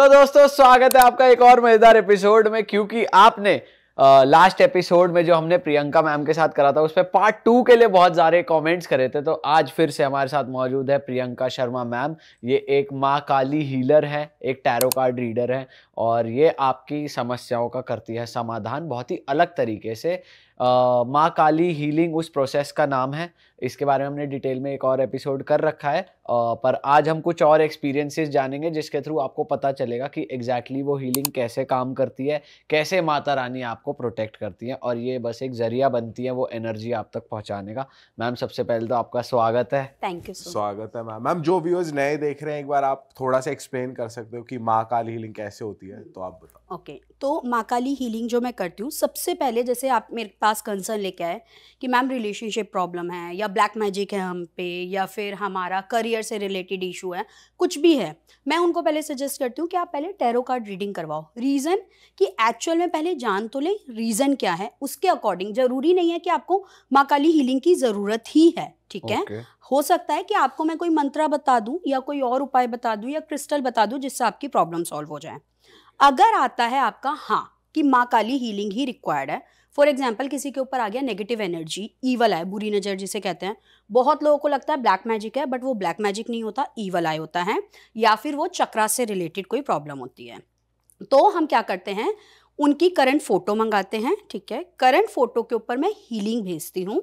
तो दोस्तों स्वागत है आपका एक और मजेदार एपिसोड में क्योंकि आपने लास्ट एपिसोड में जो हमने प्रियंका मैम के साथ करा था उस पर पार्ट टू के लिए बहुत सारे कमेंट्स करे थे तो आज फिर से हमारे साथ मौजूद है प्रियंका शर्मा मैम ये एक माँ काली हीलर है एक टैरो कार्ड रीडर है और ये आपकी समस्याओं का करती है समाधान बहुत ही अलग तरीके से माँ काली हीलिंग उस प्रोसेस का नाम है इसके बारे में हमने डिटेल में एक और एपिसोड कर रखा है आ, पर आज हम कुछ और एक्सपीरियंसेस जानेंगे जिसके थ्रू आपको पता चलेगा कि एग्जैक्टली exactly वो हीलिंग कैसे काम करती है कैसे माता रानी आपको प्रोटेक्ट करती है और ये बस एक जरिया बनती है वो एनर्जी आप तक पहुँचाने का मैम सबसे पहले तो आपका स्वागत है थैंक यू स्वागत है मैम मैम जो व्यूअर्स नए देख रहे हैं एक बार आप थोड़ा सा एक्सप्लेन कर सकते हो कि माँ काली हीलिंग कैसे होती है तो आप बताओ ओके तो माँ काली हीलिंग जो मैं करती हूँ सबसे पहले जैसे आप मेरे पास कंसर्न लेके आए कि मैम रिलेशनशिप प्रॉब्लम है या ब्लैक मैजिक है हम पे या फिर हमारा करियर से रिलेटेड इशू है कुछ भी है मैं उनको पहले सजेस्ट करती हूँ कि आप पहले टैरो कार्ड रीडिंग करवाओ रीज़न कि एक्चुअल में पहले जान तो लें रीज़न क्या है उसके अकॉर्डिंग ज़रूरी नहीं है कि आपको माँ काली हीलिंग की ज़रूरत ही है ठीक okay. है हो सकता है कि आपको मैं कोई मंत्रा बता दूं या कोई और उपाय बता दूं या क्रिस्टल बता दूं जिससे आपकी प्रॉब्लम सॉल्व हो जाए अगर आता है आपका हाँ कि माँ काली हीलिंग ही रिक्वायर्ड है फॉर एग्जाम्पल किसी के ऊपर आ गया नेगेटिव एनर्जी ईवल आय बुरी नज़र जिसे कहते हैं बहुत लोगों को लगता है ब्लैक मैजिक है बट वो ब्लैक मैजिक नहीं होता ईवल आय होता है या फिर वो चक्रा से रिलेटेड कोई प्रॉब्लम होती है तो हम क्या करते हैं उनकी करंट फ़ोटो मंगाते हैं ठीक है करंट फ़ोटो के ऊपर मैं हीलिंग भेजती हूँ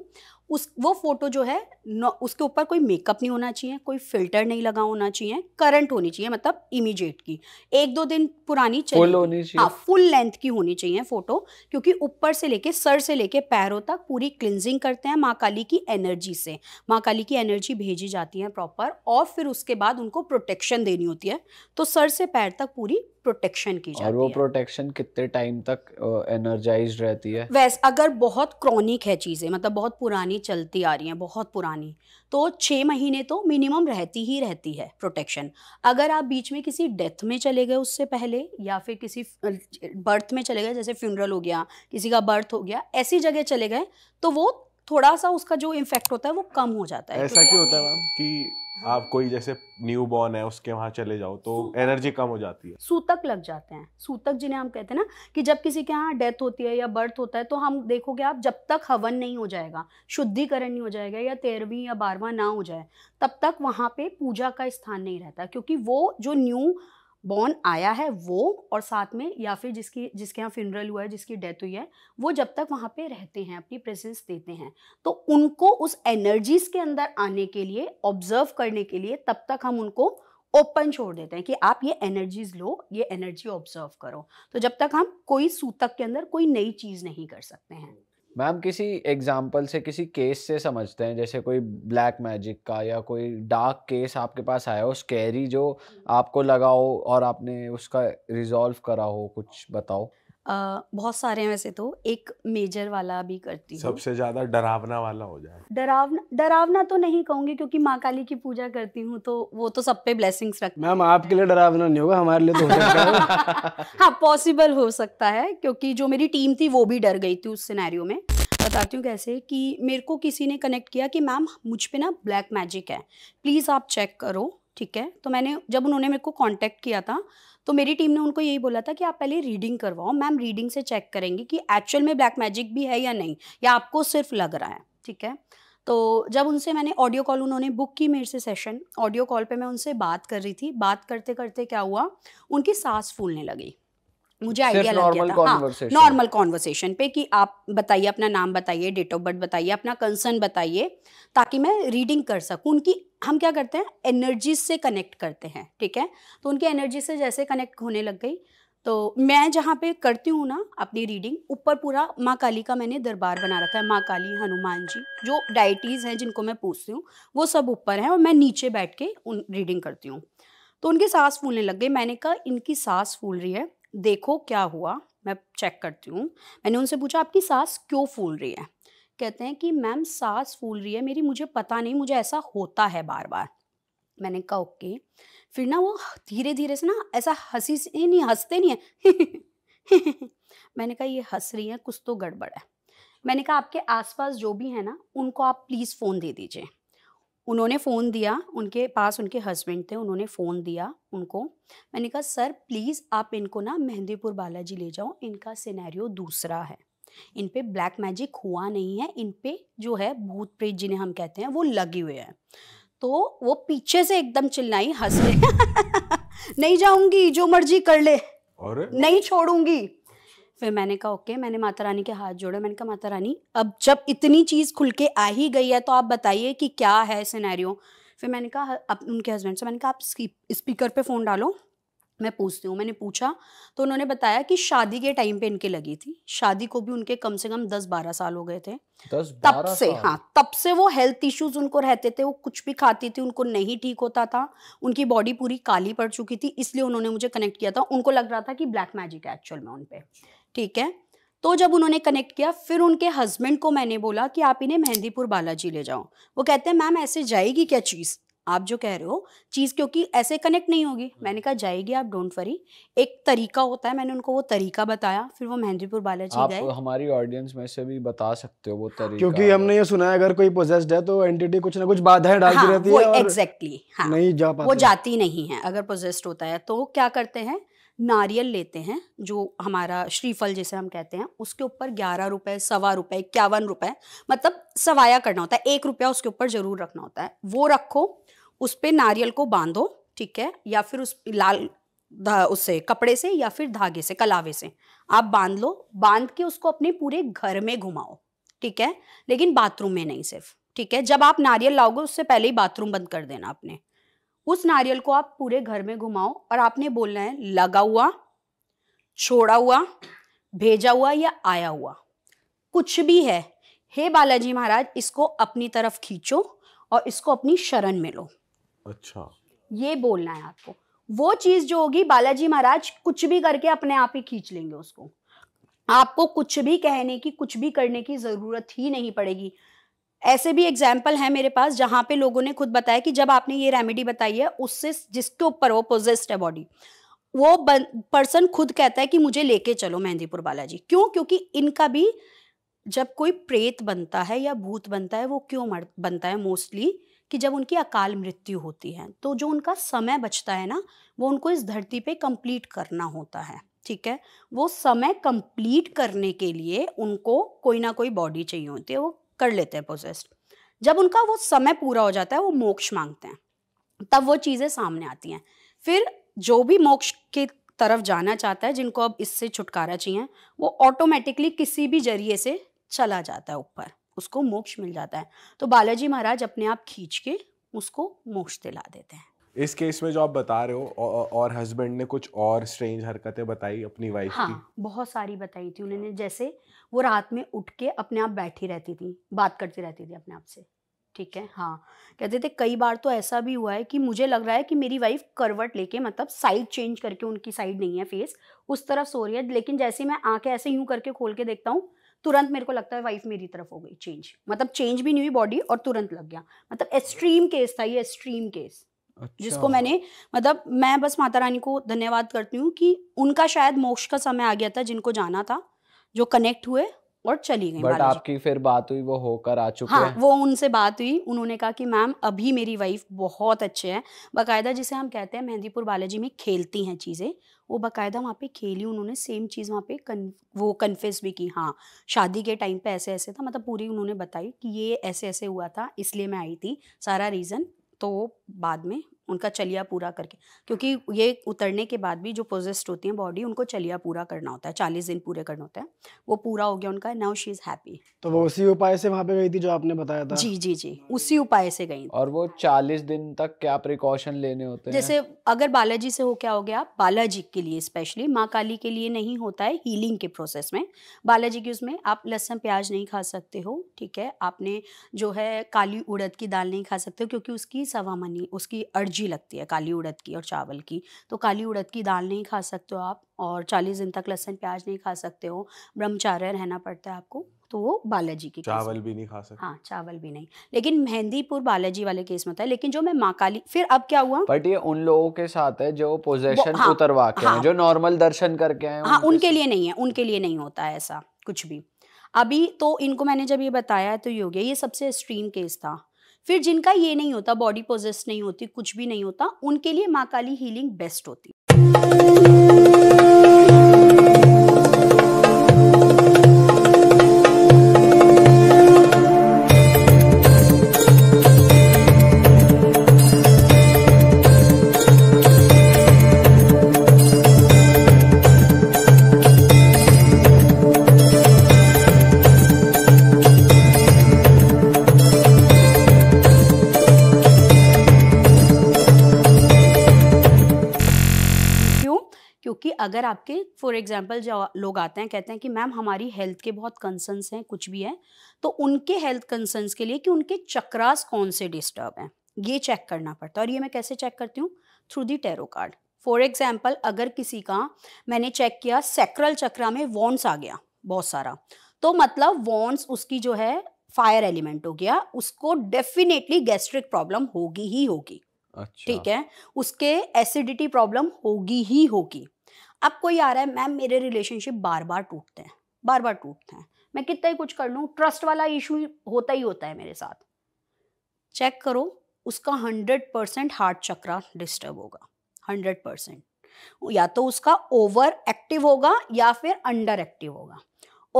उस वो फ़ोटो जो है उसके ऊपर कोई मेकअप नहीं होना चाहिए कोई फिल्टर नहीं लगा होना चाहिए करंट होनी चाहिए मतलब इमीडिएट की एक दो दिन पुरानी फुल होनी चाहिए हाँ फुल लेंथ की होनी चाहिए फोटो क्योंकि ऊपर से लेके सर से लेके पैरों तक पूरी क्लिनजिंग करते हैं माँ काली की एनर्जी से माँ काली की एनर्जी भेजी जाती है प्रॉपर और फिर उसके बाद उनको प्रोटेक्शन देनी होती है तो सर से पैर तक पूरी प्रोटेक्शन की जाती है और वो प्रोटेक्शन कितने टाइम तक एनर्जाइज रहती है वैसे अगर बहुत क्रॉनिक है चीज़ें मतलब बहुत पुरानी चलती आ रही हैं बहुत पुरानी पुरानी तो छः महीने तो मिनिमम रहती ही रहती है प्रोटेक्शन अगर आप बीच में किसी डेथ में चले गए उससे पहले या फिर किसी बर्थ में चले गए जैसे फ्यूनरल हो गया किसी का बर्थ हो गया ऐसी जगह चले गए तो वो थोड़ा सा उसका जो इम्फेक्ट होता है वो कम हो जाता है ऐसा क्यों होता है मैम कि आप कोई जैसे न्यू बॉर्न है उसके वहाँ चले जाओ तो एनर्जी कम हो जाती है सूतक लग जाते हैं सूतक जिन्हें हम कहते हैं ना कि जब किसी के यहाँ डेथ होती है या बर्थ होता है तो हम देखोगे आप जब तक हवन नहीं हो जाएगा शुद्धिकरण नहीं हो जाएगा या तेरहवीं या बारहवा ना हो जाए तब तक वहाँ पे पूजा का स्थान नहीं रहता क्योंकि वो जो न्यू बॉर्न आया है वो और साथ में या फिर जिसकी जिसके यहाँ फिनरल हुआ है जिसकी डेथ हुई है वो जब तक वहाँ पे रहते हैं अपनी प्रेजेंस देते हैं तो उनको उस एनर्जीज के अंदर आने के लिए ऑब्जर्व करने के लिए तब तक हम उनको ओपन छोड़ देते हैं कि आप ये एनर्जीज लो ये एनर्जी ऑब्जर्व करो तो जब तक हम कोई सूतक के अंदर कोई नई चीज़ नहीं कर सकते हैं मैम किसी एग्जाम्पल से किसी केस से समझते हैं जैसे कोई ब्लैक मैजिक का या कोई डार्क केस आपके पास आया हो स्कैरी जो हम्म। आपको लगा हो और आपने उसका रिजॉल्व करा हो कुछ बताओ बहुत सारे हैं वैसे तो एक मेजर वाला भी करती हूँ सबसे ज्यादा डरावना वाला हो जाए डरावना डरावना तो नहीं कहूंगी क्योंकि माँ काली की पूजा करती हूँ तो वो तो सब पे ब्लेसिंग्स रखती मैम आपके लिए डरावना नहीं होगा हमारे लिए तो हो सकता है हाँ पॉसिबल हो सकता है क्योंकि जो मेरी टीम थी वो भी डर गई थी उस सिनेरियो में बताती हूँ कैसे कि मेरे को किसी ने कनेक्ट किया कि मैम मुझ पे ना ब्लैक मैजिक है प्लीज़ आप चेक करो ठीक है तो मैंने जब उन्होंने मेरे को कांटेक्ट किया था तो मेरी टीम ने उनको यही बोला था कि आप पहले रीडिंग करवाओ मैम रीडिंग से चेक करेंगे कि एक्चुअल में ब्लैक मैजिक भी है या नहीं या आपको सिर्फ लग रहा है ठीक है तो जब उनसे मैंने ऑडियो कॉल उन्होंने बुक की मेरे से सेशन ऑडियो कॉल पे मैं उनसे बात कर रही थी बात करते करते क्या हुआ उनकी सांस फूलने लगी मुझे आइडिया लग गया था नॉर्मल हाँ, कॉन्वर्सेशन पे कि आप बताइए अपना नाम बताइए डेट ऑफ बर्थ बताइए अपना कंसर्न बताइए ताकि मैं रीडिंग कर सकूं उनकी हम क्या करते हैं एनर्जी से कनेक्ट करते हैं ठीक है तो उनकी एनर्जी से जैसे कनेक्ट होने लग गई तो मैं जहाँ पे करती हूँ ना अपनी रीडिंग ऊपर पूरा माँ काली का मैंने दरबार बना रखा है माँ काली हनुमान जी जो डाइटीज़ हैं जिनको मैं पूछती हूँ वो सब ऊपर हैं और मैं नीचे बैठ के उन रीडिंग करती हूँ तो उनकी सांस फूलने लग गई मैंने कहा इनकी सांस फूल रही है देखो क्या हुआ मैं चेक करती हूँ मैंने उनसे पूछा आपकी सांस क्यों फूल रही है कहते हैं कि मैम सांस फूल रही है मेरी मुझे पता नहीं मुझे ऐसा होता है बार बार मैंने कहा ओके फिर ना वो धीरे धीरे से ना ऐसा हंसी से नहीं हंसते नहीं है मैंने कहा ये हंस रही है कुछ तो गड़बड़ है मैंने कहा आपके आसपास जो भी है ना उनको आप प्लीज़ फ़ोन दे दीजिए उन्होंने फ़ोन दिया उनके पास उनके हस्बैंड थे उन्होंने फ़ोन दिया उनको मैंने कहा सर प्लीज़ आप इनको ना मेहंदीपुर बालाजी ले जाओ इनका सिनेरियो दूसरा है इन पे ब्लैक मैजिक हुआ नहीं है इन पे जो है भूत प्रेत जिन्हें हम कहते हैं वो लगे हुए हैं तो वो पीछे से एकदम चिल्लाई हंस नहीं जाऊंगी जो मर्जी कर ले और नहीं छोड़ूंगी फिर मैंने कहा ओके मैंने माता रानी के हाथ जोड़े मैंने कहा माता रानी अब जब इतनी चीज़ खुल के आ ही गई है तो आप बताइए कि क्या है सिनेरियो फिर मैंने कहा अब उनके हस्बैंड से मैंने कहा आप स्पीकर पे फ़ोन डालो मैं पूछती हूँ मैंने पूछा तो उन्होंने बताया कि शादी के टाइम पे इनके लगी थी शादी को भी उनके कम से कम दस बारह साल हो गए थे दस तब से हाँ तब से वो हेल्थ इश्यूज उनको रहते थे वो कुछ भी खाती थी उनको नहीं ठीक होता था उनकी बॉडी पूरी काली पड़ चुकी थी इसलिए उन्होंने मुझे कनेक्ट किया था उनको लग रहा था कि ब्लैक मैजिक है एक्चुअल में उनपे ठीक है तो जब उन्होंने कनेक्ट किया फिर उनके हस्बैंड को मैंने बोला कि आप इन्हें मेहंदीपुर बालाजी ले जाओ वो कहते हैं मैम ऐसे जाएगी क्या चीज़ आप जो कह रहे हो चीज़ क्योंकि ऐसे कनेक्ट नहीं होगी मैंने कहा जाएगी आप डोंट वरी एक तरीका होता है मैंने उनको वो तरीका बताया फिर वो मेहंदीपुर बालाजी आप गए हमारी ऑडियंस में से भी बता सकते हो वो हाँ। तरीका क्योंकि हमने ये सुना है अगर कोई पोजेस्ड है तो एंटिटी कुछ ना कुछ बाधाएं डालती हाँ, रहती है एग्जैक्टली exactly, हाँ, नहीं जा वो जाती नहीं है अगर पोजेस्ड होता है तो क्या करते हैं नारियल लेते हैं जो हमारा श्रीफल जैसे हम कहते हैं उसके ऊपर ग्यारह रुपए सवा रुपए इक्यावन रुपए मतलब सवाया करना होता है एक रुपया उसके ऊपर ज़रूर रखना होता है वो रखो उस पर नारियल को बांधो ठीक है या फिर उस लाल उससे कपड़े से या फिर धागे से कलावे से आप बांध लो बांध के उसको अपने पूरे घर में घुमाओ ठीक है लेकिन बाथरूम में नहीं सिर्फ ठीक है जब आप नारियल लाओगे उससे पहले ही बाथरूम बंद कर देना आपने उस नारियल को आप पूरे घर में घुमाओ और आपने बोलना है लगा हुआ छोड़ा हुआ भेजा हुआ या आया हुआ कुछ भी है हे बालाजी महाराज इसको अपनी तरफ खींचो और इसको अपनी शरण में लो अच्छा ये बोलना है आपको वो चीज जो होगी बालाजी महाराज कुछ भी करके अपने आप ही खींच लेंगे उसको आपको कुछ भी कहने की कुछ भी करने की जरूरत ही नहीं पड़ेगी ऐसे भी एग्जाम्पल हैं मेरे पास जहाँ पे लोगों ने खुद बताया कि जब आपने ये रेमेडी बताई है उससे जिसके ऊपर वो पोजेस्ट है बॉडी वो पर्सन खुद कहता है कि मुझे लेके चलो मेहंदीपुर बालाजी क्यों क्योंकि इनका भी जब कोई प्रेत बनता है या भूत बनता है वो क्यों मर बनता है मोस्टली कि जब उनकी अकाल मृत्यु होती है तो जो उनका समय बचता है ना वो उनको इस धरती पे कंप्लीट करना होता है ठीक है वो समय कंप्लीट करने के लिए उनको कोई ना कोई बॉडी चाहिए होती है वो कर लेते हैं पोजेस्ट जब उनका वो समय पूरा हो जाता है वो मोक्ष मांगते हैं तब वो चीज़ें सामने आती हैं फिर जो भी मोक्ष की तरफ जाना चाहता है जिनको अब इससे छुटकारा चाहिए वो ऑटोमेटिकली किसी भी जरिए से चला जाता है ऊपर उसको मोक्ष मिल जाता है तो बालाजी महाराज अपने आप खींच के उसको मोक्ष दिला देते हैं इस केस में जो आप बता रहे हो और हस्बैंड ने कुछ और स्ट्रेंज हरकतें बताई अपनी वाइफ हाँ, की बहुत सारी बताई थी उन्होंने जैसे वो रात में उठ के अपने आप बैठी रहती थी बात करती रहती थी अपने आप से ठीक है हाँ कहते थे कई बार तो ऐसा भी हुआ है कि मुझे लग रहा है कि मेरी वाइफ करवट लेके मतलब साइड चेंज करके उनकी साइड नहीं है फेस उस तरफ सो रही है लेकिन जैसे मैं आंखें ऐसे यूं करके खोल के देखता हूँ तुरंत मेरे को लगता है वाइफ मेरी तरफ हो गई चेंज मतलब चेंज भी नहीं हुई बॉडी और तुरंत लग गया मतलब एक्सट्रीम केस था ये एक्सट्रीम केस अच्छा। जिसको मैंने मतलब मैं बस माता रानी को धन्यवाद करती हूँ कि उनका शायद मोक्ष का समय आ गया था जिनको जाना था जो कनेक्ट हुए और चली गई बट आपकी फिर बात हुई वो होकर आ चुके हाँ हैं वो उनसे बात हुई उन्होंने कहा कि मैम अभी मेरी वाइफ बहुत अच्छे हैं बकायदा जिसे हम कहते हैं मेहंदीपुर बालाजी में खेलती हैं चीज़ें वो बकायदा वहाँ पे खेली उन्होंने सेम चीज़ वहाँ पे कन, वो कन्फेस भी की हाँ शादी के टाइम पे ऐसे ऐसे था मतलब पूरी उन्होंने बताई कि ये ऐसे ऐसे हुआ था इसलिए मैं आई थी सारा रीज़न तो वो बाद में उनका चलिया पूरा करके क्योंकि ये उतरने के बाद भी जो पोजेस्ट होती हैं बॉडी उनको चलिया पूरा करना होता है चालीस दिन पूरे करना होता है वो पूरा हो गया उनका नाउ शी इज़ हैप्पी तो वो उसी उपाय से वहाँ पे गई थी जो आपने बताया था जी जी जी उसी उपाय से गई और वो चालीस दिन तक क्या प्रिकॉशन लेने होते हैं जैसे अगर बालाजी से हो क्या हो गया बालाजी के लिए स्पेशली माँ काली के लिए नहीं होता है हीलिंग के प्रोसेस में बालाजी की उसमें आप लहसुन प्याज नहीं खा सकते हो ठीक है आपने जो है काली उड़द की दाल नहीं खा सकते हो क्योंकि उसकी सवामनी उसकी अर्ज एलर्जी लगती है काली उड़द की और चावल की तो काली उड़द की दाल नहीं खा सकते हो आप और चालीस दिन तक लहसन प्याज नहीं खा सकते हो ब्रह्मचार्य रहना पड़ता है आपको तो वो बालाजी के चावल भी नहीं खा सकते हाँ चावल भी नहीं लेकिन मेहंदीपुर बालाजी वाले केस में था लेकिन जो मैं माँ काली फिर अब क्या हुआ बट ये उन लोगों के साथ है जो पोजेशन हाँ, उतरवा के हाँ, जो नॉर्मल दर्शन करके हैं हाँ उनके लिए नहीं है उनके लिए नहीं होता ऐसा कुछ भी अभी तो इनको मैंने जब ये बताया है तो ये हो गया ये सबसे एक्सट्रीम केस था फिर जिनका ये नहीं होता बॉडी पोजेस नहीं होती कुछ भी नहीं होता उनके लिए माँ काली हीलिंग बेस्ट होती अगर आपके फॉर एग्जांपल जो लोग आते हैं कहते हैं कि मैम हमारी हेल्थ के बहुत कंसर्न्स हैं कुछ भी है तो उनके हेल्थ कंसर्न्स के लिए कि उनके चक्रास कौन से डिस्टर्ब हैं ये चेक करना पड़ता है और ये मैं कैसे चेक करती हूँ through the tarot card for example अगर किसी का मैंने चेक किया सेक्रल चक्रा में वॉन्स आ गया बहुत सारा तो मतलब वॉन्स उसकी जो है फायर एलिमेंट हो गया उसको डेफिनेटली गैस्ट्रिक प्रॉब्लम होगी ही होगी अच्छा। ठीक है उसके एसिडिटी प्रॉब्लम होगी ही होगी अब कोई आ रहा है मैम मेरे रिलेशनशिप बार बार टूटते हैं बार बार टूटते हैं मैं कितना ही कुछ कर लूँ ट्रस्ट वाला इशू होता ही होता है मेरे साथ चेक करो उसका hundred percent heart chakra disturb होगा हंड्रेड परसेंट या तो उसका ओवर एक्टिव होगा या फिर अंडर एक्टिव होगा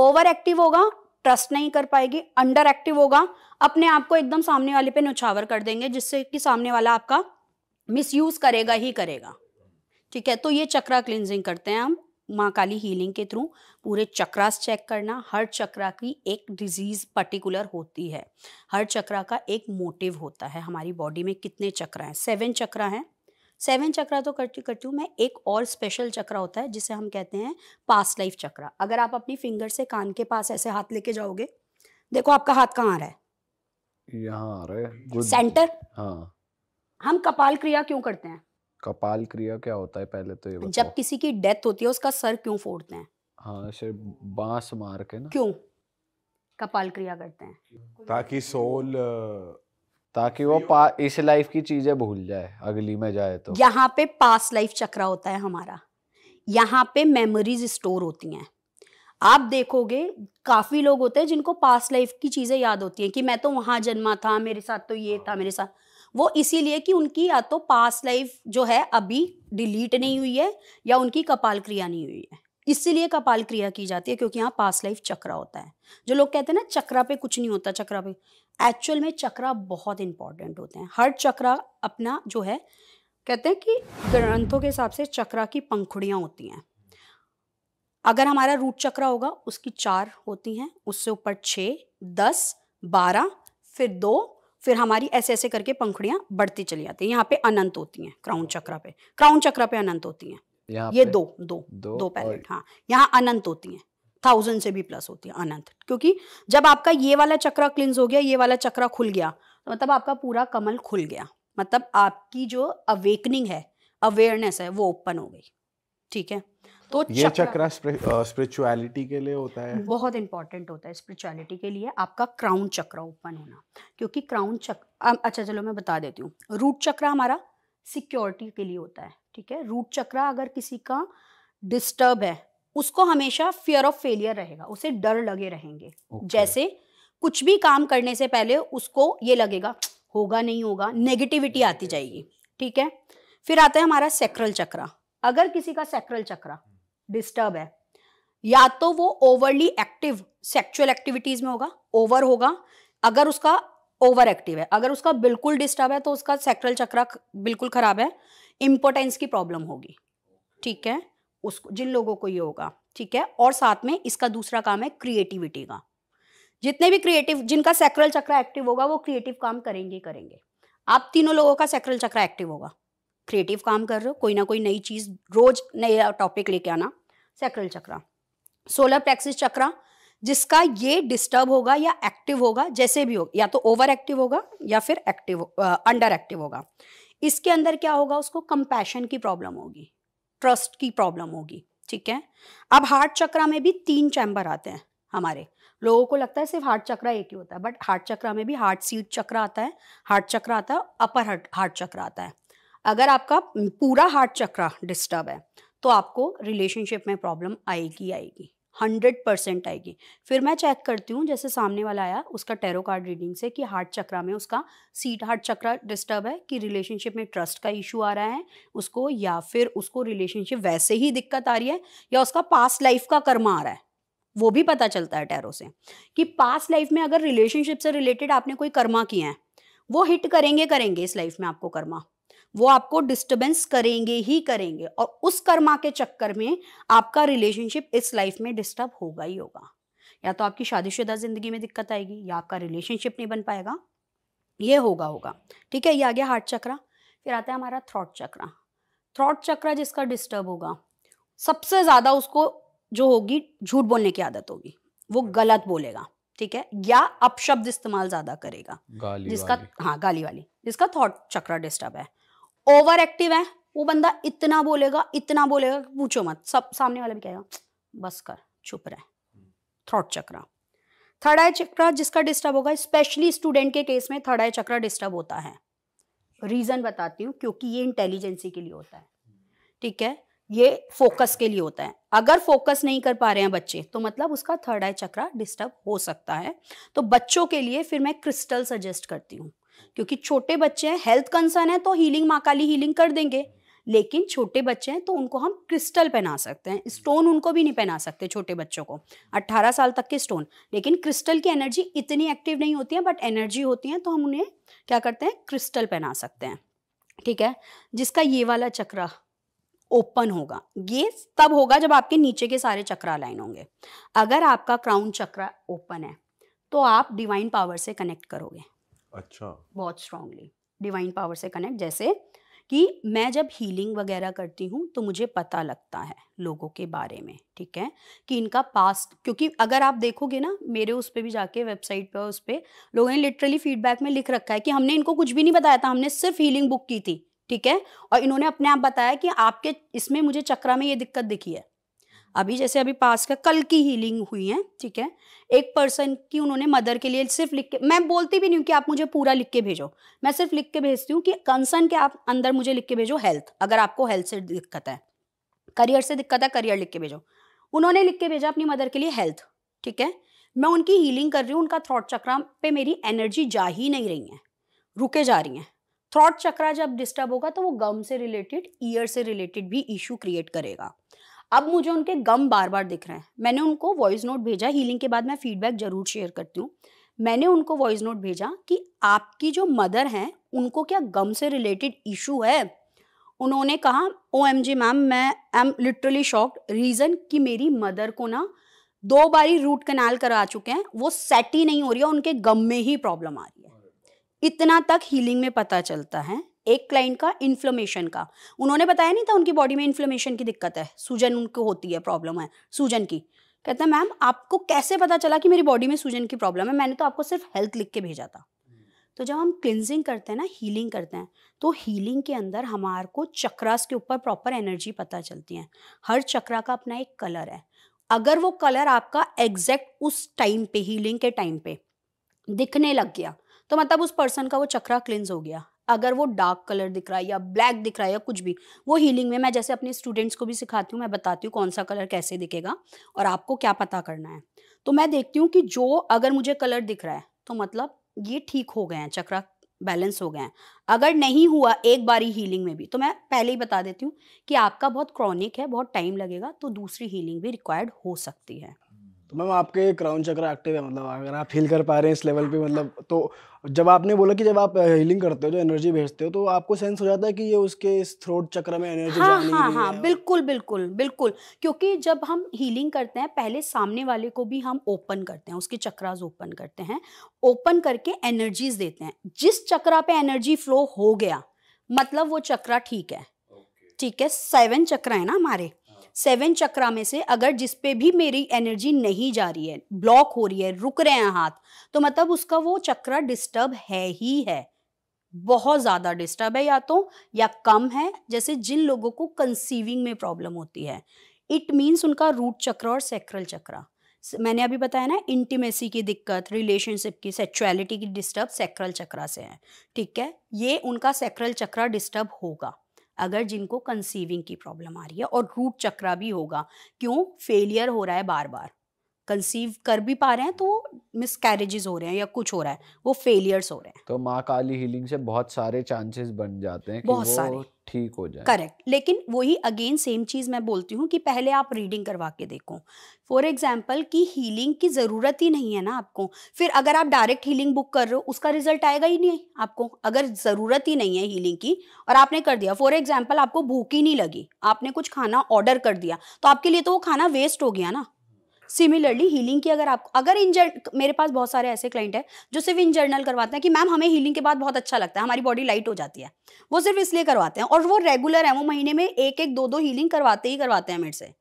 ओवर एक्टिव होगा ट्रस्ट नहीं कर पाएगी अंडर एक्टिव होगा अपने आप को एकदम सामने वाले पे नुछावर कर देंगे जिससे कि सामने वाला आपका मिसयूज करेगा ही करेगा ठीक है तो ये चक्रा क्लिनजिंग करते हैं हम माँ काली हीलिंग के थ्रू पूरे चक्रास चेक करना हर चक्रा की एक डिजीज़ पर्टिकुलर होती है हर चक्रा का एक मोटिव होता है हमारी बॉडी में कितने चक्रा हैं सेवन चक्रा हैं सेवन चक्रा तो करती करती हूँ मैं एक और स्पेशल चक्रा होता है जिसे हम कहते हैं पास्ट लाइफ चक्रा अगर आप अपनी फिंगर से कान के पास ऐसे हाथ लेके जाओगे देखो आपका हाथ कहाँ आ रहा है यहाँ आ रहा है सेंटर हाँ हम कपाल क्रिया क्यों करते हैं कपाल क्रिया क्या होता है पहले तो ये बताओ जब किसी की डेथ होती है उसका सर क्यों फोड़ते हैं हाँ शायद बांस मार के ना क्यों कपाल क्रिया करते हैं ताकि सोल ताकि वो पा इस लाइफ की चीजें भूल जाए अगली में जाए तो यहाँ पे पास लाइफ चक्रा होता है हमारा यहाँ पे मेमोरीज स्टोर होती हैं आप देखोगे काफ़ी लोग होते हैं जिनको पास लाइफ की चीज़ें याद होती हैं कि मैं तो वहां जन्मा था मेरे साथ तो ये था मेरे साथ वो इसीलिए कि उनकी या तो पास लाइफ जो है अभी डिलीट नहीं हुई है या उनकी कपाल क्रिया नहीं हुई है इसीलिए कपाल क्रिया की जाती है क्योंकि यहाँ पास लाइफ चक्रा होता है जो लोग कहते हैं ना चक्रा पे कुछ नहीं होता चक्रा पे एक्चुअल में चक्रा बहुत इंपॉर्टेंट होते हैं हर चक्रा अपना जो है कहते हैं कि ग्रंथों के हिसाब से चक्रा की पंखुड़ियाँ होती हैं अगर हमारा रूट चक्रा होगा उसकी चार होती हैं उससे ऊपर छः दस बारह फिर दो फिर हमारी ऐसे ऐसे करके पंखुड़ियाँ बढ़ती चली जाती है यहाँ पे अनंत होती हैं क्राउन चक्रा पे क्राउन चक्रा पे अनंत होती हैं ये दो दो दो, पैलेट हाँ यहाँ अनंत होती हैं थाउजेंड से भी प्लस होती है अनंत क्योंकि जब आपका ये वाला चक्रा क्लिंज हो गया ये वाला चक्रा खुल गया तो मतलब आपका पूरा कमल खुल गया मतलब आपकी जो अवेकनिंग है अवेयरनेस है वो ओपन हो गई ठीक है तो ये चक्र स्पिरिचुअलिटी के लिए होता है बहुत इंपॉर्टेंट होता है स्पिरिचुअलिटी के लिए आपका क्राउन चक्र ओपन होना क्योंकि क्राउन चक्र अच्छा चलो मैं बता देती हूँ रूट चक्र हमारा सिक्योरिटी के लिए होता है ठीक है रूट चक्र अगर किसी का डिस्टर्ब है उसको हमेशा फियर ऑफ फेलियर रहेगा उसे डर लगे रहेंगे okay. जैसे कुछ भी काम करने से पहले उसको ये लगेगा होगा नहीं होगा नेगेटिविटी आती जाएगी ठीक है फिर आता है हमारा सेक्रल चक्रा अगर किसी का सेक्रल चक्रा डिस्टर्ब है या तो वो ओवरली एक्टिव सेक्चुअल एक्टिविटीज में होगा ओवर होगा अगर उसका ओवर एक्टिव है अगर उसका बिल्कुल डिस्टर्ब है तो उसका सेक्ट्रल चक्र बिल्कुल खराब है इम्पोर्टेंस की प्रॉब्लम होगी ठीक है उसको जिन लोगों को ये होगा ठीक है और साथ में इसका दूसरा काम है क्रिएटिविटी का जितने भी क्रिएटिव जिनका सेक्रल चक्र एक्टिव होगा वो क्रिएटिव काम करेंगे करेंगे आप तीनों लोगों का सेक्रल चक्र एक्टिव होगा क्रिएटिव काम कर रहे हो कोई ना कोई नई चीज़ रोज नया टॉपिक लेके आना sacral chakra solar plexus chakra जिसका ये डिस्टर्ब होगा या एक्टिव होगा जैसे भी हो या तो ओवर एक्टिव होगा या फिर एक्टिव अंडर एक्टिव होगा इसके अंदर क्या होगा उसको कंपैशन की प्रॉब्लम होगी ट्रस्ट की प्रॉब्लम होगी ठीक है अब हार्ट चक्रा में भी तीन चैम्बर आते हैं हमारे लोगों को लगता है सिर्फ हार्ट चक्रा एक ही होता है बट हार्ट चक्रा में भी हार्ट सीट चक्र आता है हार्ट चक्र आता है अपर हार्ट हार्ट आता है अगर आपका पूरा हार्ट चक्रा डिस्टर्ब है तो आपको रिलेशनशिप में प्रॉब्लम आएगी आएगी हंड्रेड परसेंट आएगी फिर मैं चेक करती हूँ जैसे सामने वाला आया उसका टेरो कार्ड रीडिंग से कि हार्ट चक्रा में उसका सीट हार्ट चक्रा डिस्टर्ब है कि रिलेशनशिप में ट्रस्ट का इशू आ रहा है उसको या फिर उसको रिलेशनशिप वैसे ही दिक्कत आ रही है या उसका पास्ट लाइफ का कर्मा आ रहा है वो भी पता चलता है टैरो से कि पास्ट लाइफ में अगर रिलेशनशिप से रिलेटेड आपने कोई कर्मा किया है वो हिट करेंगे करेंगे इस लाइफ में आपको कर्मा वो आपको डिस्टर्बेंस करेंगे ही करेंगे और उस कर्मा के चक्कर में आपका रिलेशनशिप इस लाइफ में डिस्टर्ब होगा ही होगा या तो आपकी शादीशुदा ज़िंदगी में दिक्कत आएगी या आपका रिलेशनशिप नहीं बन पाएगा ये होगा होगा ठीक है ये आ गया हार्ट चक्रा फिर आता है हमारा थ्रॉट चक्रा थ्रॉट चक्रा जिसका डिस्टर्ब होगा सबसे ज़्यादा उसको जो होगी झूठ बोलने की आदत होगी वो गलत बोलेगा ठीक है या अपशब्द इस्तेमाल ज़्यादा करेगा जिसका हाँ गाली वाली जिसका थॉट चक्र डिस्टर्ब है ओवर एक्टिव है वो बंदा इतना बोलेगा इतना बोलेगा कि पूछो मत सब सामने वाला भी कहेगा बस कर चुप रहे थ्रॉट चक्रा थर्ड आई चक्रा जिसका डिस्टर्ब होगा स्पेशली स्टूडेंट के केस में थर्ड आई चक्रा डिस्टर्ब होता है रीज़न बताती हूँ क्योंकि ये इंटेलिजेंसी के लिए होता है ठीक है ये फोकस के लिए होता है अगर फोकस नहीं कर पा रहे हैं बच्चे तो मतलब उसका थर्ड आई चक्रा डिस्टर्ब हो सकता है तो बच्चों के लिए फिर मैं क्रिस्टल सजेस्ट करती हूँ क्योंकि छोटे बच्चे हैं हेल्थ कंसर्न है तो हीलिंग माँ काली हीलिंग कर देंगे लेकिन छोटे बच्चे हैं तो उनको हम क्रिस्टल पहना सकते हैं स्टोन उनको भी नहीं पहना सकते छोटे बच्चों को 18 साल तक के स्टोन लेकिन क्रिस्टल की एनर्जी इतनी एक्टिव नहीं होती है बट एनर्जी होती है तो हम उन्हें क्या करते हैं क्रिस्टल पहना सकते हैं ठीक है जिसका ये वाला चक्र ओपन होगा ये तब होगा जब आपके नीचे के सारे चक्रा लाइन होंगे अगर आपका क्राउन चक्र ओपन है तो आप डिवाइन पावर से कनेक्ट करोगे अच्छा बहुत स्ट्रांगली डिवाइन पावर से कनेक्ट जैसे कि मैं जब हीलिंग वगैरह करती हूँ तो मुझे पता लगता है लोगों के बारे में ठीक है कि इनका पास्ट क्योंकि अगर आप देखोगे ना मेरे उस पर भी जाके वेबसाइट पर उस पर लोगों ने लिटरली फीडबैक में लिख रखा है कि हमने इनको कुछ भी नहीं बताया था हमने सिर्फ हीलिंग बुक की थी ठीक है और इन्होंने अपने आप बताया कि आपके इसमें मुझे चक्रा में ये दिक्कत दिखी है अभी जैसे अभी पास का कल की हीलिंग हुई है ठीक है एक पर्सन की उन्होंने मदर के लिए सिर्फ लिख के मैं बोलती भी नहीं हूँ कि आप मुझे पूरा लिख के भेजो मैं सिर्फ लिख के भेजती हूँ कि कंसर्न के आप अंदर मुझे लिख के भेजो हेल्थ अगर आपको हेल्थ से दिक्कत है करियर से दिक्कत है करियर लिख के भेजो उन्होंने लिख के भेजा अपनी मदर के लिए हेल्थ ठीक है मैं उनकी हीलिंग कर रही हूँ उनका थ्रॉट चक्रा पे मेरी एनर्जी जा ही नहीं रही है रुके जा रही हैं थ्रॉट चक्रा जब डिस्टर्ब होगा तो वो गम से रिलेटेड ईयर से रिलेटेड भी इशू क्रिएट करेगा अब मुझे उनके गम बार बार दिख रहे हैं मैंने उनको वॉइस नोट भेजा हीलिंग के बाद मैं फीडबैक ज़रूर शेयर करती हूँ मैंने उनको वॉइस नोट भेजा कि आपकी जो मदर हैं उनको क्या गम से रिलेटेड इशू है उन्होंने कहा ओ एम जी मैम मैं I am literally shocked reason कि मेरी मदर को ना दो बारी रूट कनाल करा चुके हैं वो सेट ही नहीं हो रही है उनके गम में ही प्रॉब्लम आ रही है इतना तक हीलिंग में पता चलता है एक क्लाइंट का इन्फ्लोमेशन का उन्होंने बताया नहीं था उनकी बॉडी में इन्फ्लोमेशन की दिक्कत है सूजन उनको होती है प्रॉब्लम है सूजन की कहता है मैम आपको कैसे पता चला कि मेरी बॉडी में सूजन की प्रॉब्लम है मैंने तो आपको सिर्फ हेल्थ लिख के भेजा था तो जब हम क्लिनजिंग करते हैं ना हीलिंग करते हैं तो हीलिंग के अंदर हमार को चक्रास के ऊपर प्रॉपर एनर्जी पता चलती है हर चक्रा का अपना एक कलर है अगर वो कलर आपका एग्जैक्ट उस टाइम पे हीलिंग के टाइम पे दिखने लग गया तो मतलब उस पर्सन का वो चक्रा क्लिनज हो गया अगर वो डार्क कलर दिख रहा है या ब्लैक दिख रहा है या कुछ भी वो हीलिंग में मैं जैसे अपने स्टूडेंट्स को भी सिखाती हूँ मैं बताती हूँ कौन सा कलर कैसे दिखेगा और आपको क्या पता करना है तो मैं देखती हूँ कि जो अगर मुझे कलर दिख रहा है तो मतलब ये ठीक हो गए हैं चक्रा बैलेंस हो गए हैं अगर नहीं हुआ एक बारी हीलिंग में भी तो मैं पहले ही बता देती हूँ कि आपका बहुत क्रॉनिक है बहुत टाइम लगेगा तो दूसरी हीलिंग भी रिक्वायर्ड हो सकती है तो मैम आपके क्राउन चक्र एक्टिव है मतलब अगर आप फील कर पा रहे हैं इस लेवल पे मतलब तो जब आपने बोला कि जब आप हीलिंग करते हो जो एनर्जी भेजते हो तो आपको सेंस हो जाता है कि ये उसके इस थ्रोट चक्र में एनर्जी हाँ जाने हाँ, हाँ बिल्कुल बिल्कुल बिल्कुल क्योंकि जब हम हीलिंग करते हैं पहले सामने वाले को भी हम ओपन करते हैं उसके चक्रास ओपन करते हैं ओपन करके एनर्जीज देते हैं जिस चक्रा पे एनर्जी फ्लो हो गया मतलब वो चक्रा ठीक है ठीक है सेवन चक्र है ना हमारे सेवन चक्रा में से अगर जिस पे भी मेरी एनर्जी नहीं जा रही है ब्लॉक हो रही है रुक रहे हैं हाथ तो मतलब उसका वो चक्रा डिस्टर्ब है ही है बहुत ज़्यादा डिस्टर्ब है या तो या कम है जैसे जिन लोगों को कंसीविंग में प्रॉब्लम होती है इट मीन्स उनका रूट चक्र और सेक्रल चक्रा मैंने अभी बताया ना इंटीमेसी की दिक्कत रिलेशनशिप की सेक्चुअलिटी की डिस्टर्ब सेक्रल चक्रा से है ठीक है ये उनका सेक्रल चक्रा डिस्टर्ब होगा अगर जिनको कंसीविंग की प्रॉब्लम आ रही है और रूट चक्रा भी होगा क्यों फेलियर हो रहा है बार बार कंसीव कर भी पा रहे हैं तो मिसकैरेजेस हो रहे हैं या कुछ हो रहा है वो फेलियर्स हो रहे हैं तो माँ काली हीलिंग से बहुत सारे चांसेस बन जाते हैं बहुत सारे ठीक हो जाए करेक्ट लेकिन वही अगेन सेम चीज़ मैं बोलती हूँ कि पहले आप रीडिंग करवा के देखो फॉर एग्जाम्पल कि हीलिंग की ज़रूरत ही नहीं है ना आपको फिर अगर आप डायरेक्ट हीलिंग बुक कर रहे हो उसका रिजल्ट आएगा ही नहीं आपको अगर ज़रूरत ही नहीं है हीलिंग की और आपने कर दिया फॉर एग्जाम्पल आपको भूख ही नहीं लगी आपने कुछ खाना ऑर्डर कर दिया तो आपके लिए तो वो खाना वेस्ट हो गया ना सिमिलरली हीलिंग की अगर आप अगर इन मेरे पास बहुत सारे ऐसे क्लाइंट है जो सिर्फ इन जर्नल करवाते हैं कि मैम हमें हीलिंग के बाद बहुत अच्छा लगता है हमारी बॉडी लाइट हो जाती है वो सिर्फ इसलिए करवाते हैं और वो रेगुलर है वो महीने में एक एक दो दो हीलिंग करवाते ही करवाते हैं मेरे से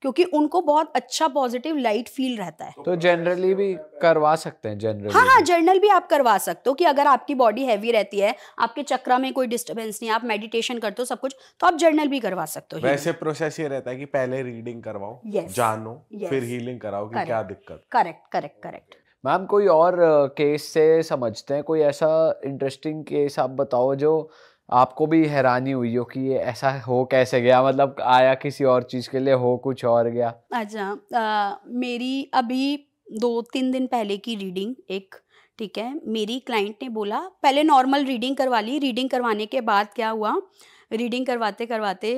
क्योंकि उनको बहुत अच्छा पॉजिटिव लाइट फील रहता है तो जनरली भी करवा सकते हैं जनरली हाँ हाँ जनरल भी आप करवा सकते हो कि अगर आपकी बॉडी हैवी रहती है आपके चक्रा में कोई डिस्टरबेंस नहीं आप मेडिटेशन करते हो सब कुछ तो आप जनरल भी करवा सकते हो वैसे प्रोसेस ये रहता है कि पहले रीडिंग करवाओ yes. जानो yes. फिर हीलिंग कराओ कि क्या दिक्कत करेक्ट करेक्ट करेक्ट मैम कोई और केस से समझते हैं कोई ऐसा इंटरेस्टिंग केस आप बताओ जो आपको भी हैरानी हुई हो कि ये ऐसा हो कैसे गया मतलब आया किसी और चीज़ के लिए हो कुछ और गया अच्छा मेरी अभी दो तीन दिन पहले की रीडिंग एक ठीक है मेरी क्लाइंट ने बोला पहले नॉर्मल रीडिंग करवा ली रीडिंग करवाने के बाद क्या हुआ रीडिंग करवाते करवाते